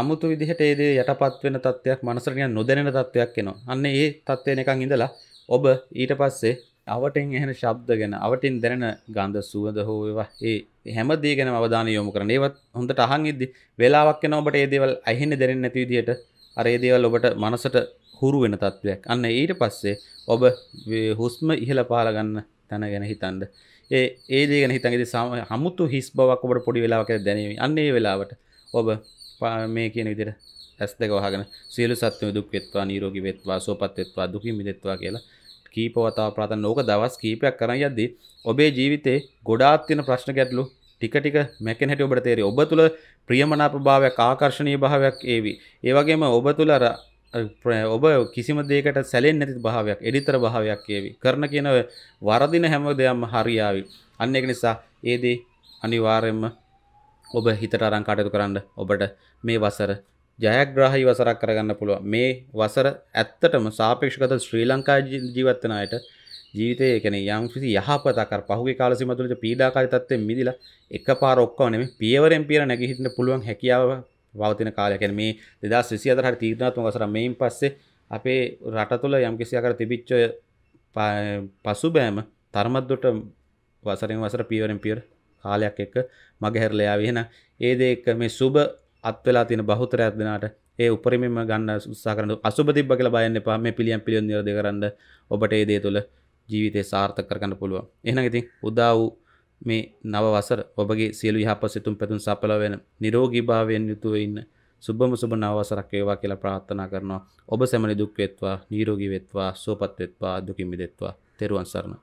[SPEAKER 1] අමුතු විදිහට ඒ දේ යටපත් වෙන තත්ත්වයක් මනසට නිකන් නොදැනෙන තත්ත්වයක් එනවා අන්න ඒ තත්ත්වේ නිකන් ඉඳලා ඔබ ඊට පස්සේ අවටෙන් එහෙන ශබ්ද ගැන අවටින් දැනෙන ගන්ධ සුවඳ හෝ ඒවා ඒ හැම දේ ගැන අවධානය යොමු කරන්න. ඒවත් හොඳට අහන් ඉද්දි වෙලාවක් යන ඔබට ඒ දේවල් ඇහෙන්නේ දැනෙන්නේ නැති විදිහට අර ඒ දේවල් ඔබට මනසට හුරු වෙන තත්ත්වයක් අන්න ඊට පස්සේ ඔබ හුස්ම ඉහළ පාලගන්න තැන ගැන හිතන්ද ඒ ඒ දේගෙන හිතන්ගෙද සම හමුතු හිස් බවක් ඔබට පොඩි වෙලාවක දැනීම අන්නේ වෙලාවට ඔබ මේ කියන විදිර ඇස් දෙක වහගෙන සියලු සත්ව දුක් වෙත්වා නීරෝගී වෙත්වා සුවපත් වෙත්වා දුකින් මිදෙත්වා කියලා කීප වතාවක් ප්‍රාර්ථනා ඕක දවස් කීපයක් කරන් යද්දී ඔබේ ජීවිතේ ගොඩාක් තියෙන ප්‍රශ්න ගැටලු ටික ටික මැකෙන හැටි ඔබට තේරෙයි. ඔබ තුල ප්‍රියමනාප භාවයක් ආකර්ෂණීය භාවයක් ඒවි. ඒ වගේම ඔබ තුල අර ඔබ කිසිම දෙකට සැලෙන් නැති භාවයක් එඩිතර භාවයක් කියවි කරන කියන වරදින හැම දෙයක්ම හරියාවි අන්න එක නිසා ඒදේ අනිවාර්යෙන්ම ඔබ හිතට අරන් කටයුතු කරන්න ඔබට මේ වසර ජයග්‍රහහි වසරක් කරගන්න පුළුව මේ වසර ඇත්තටම සාපේක්ෂකත ශ්‍රී ලංකා ජීවත්තන අයට ජීවිතය එකන යම් කිසි යහපතකර පහුගේ කාලසිමතුලට පීඩාකාරි තත්වය මිදිලා එක පාරොක්කව නෙම පියවරෙන් පියර නැගහිටන්න පුළුවන් හැකියාව වවතින කාලයකැන මේ දෙදස් විසි අදර තීරණත්ම වසර මෙයින් පස්සේ අපේ රට තුළ යම් කිසි අකර තිබිච්ච පසු බෑම තර්මත්දොට වසරෙන් වසර පීවරෙන් පියර් කාලයක් එක්ක මගහැරලයා වෙන ඒදේක මේ සුබ අත්වෙලා තින බහුතරයක් දෙනාට ඒ උපරිමම ගන්න උත්සාකරන අසුබ තිබ්බ කියලා බයන්න එපා මේ පිළියම් පිළියම් නිරද කරන්න ඔබට ඒ දේ තුළ ජීවිතේ සාර්ථක කරගන්න පුළුවන් එහෙනම් ඉතින් උදා වූ මේ නව වසර ඔබගේ සියලු යහපත් සිතුම් පැතුම් සඵල වෙන නිරෝගීභාවයෙන් යුතුව ඉන්න සුබම සුබ නව වසරක් වේවා කියලා ප්‍රාර්ථනා කරනවා ඔබ සැමනි දුක් වෙත්වා නිරෝගී වෙත්වා සුවපත් වෙත්වා දුකින් මිදෙත්වා තෙරුවන් සරණයි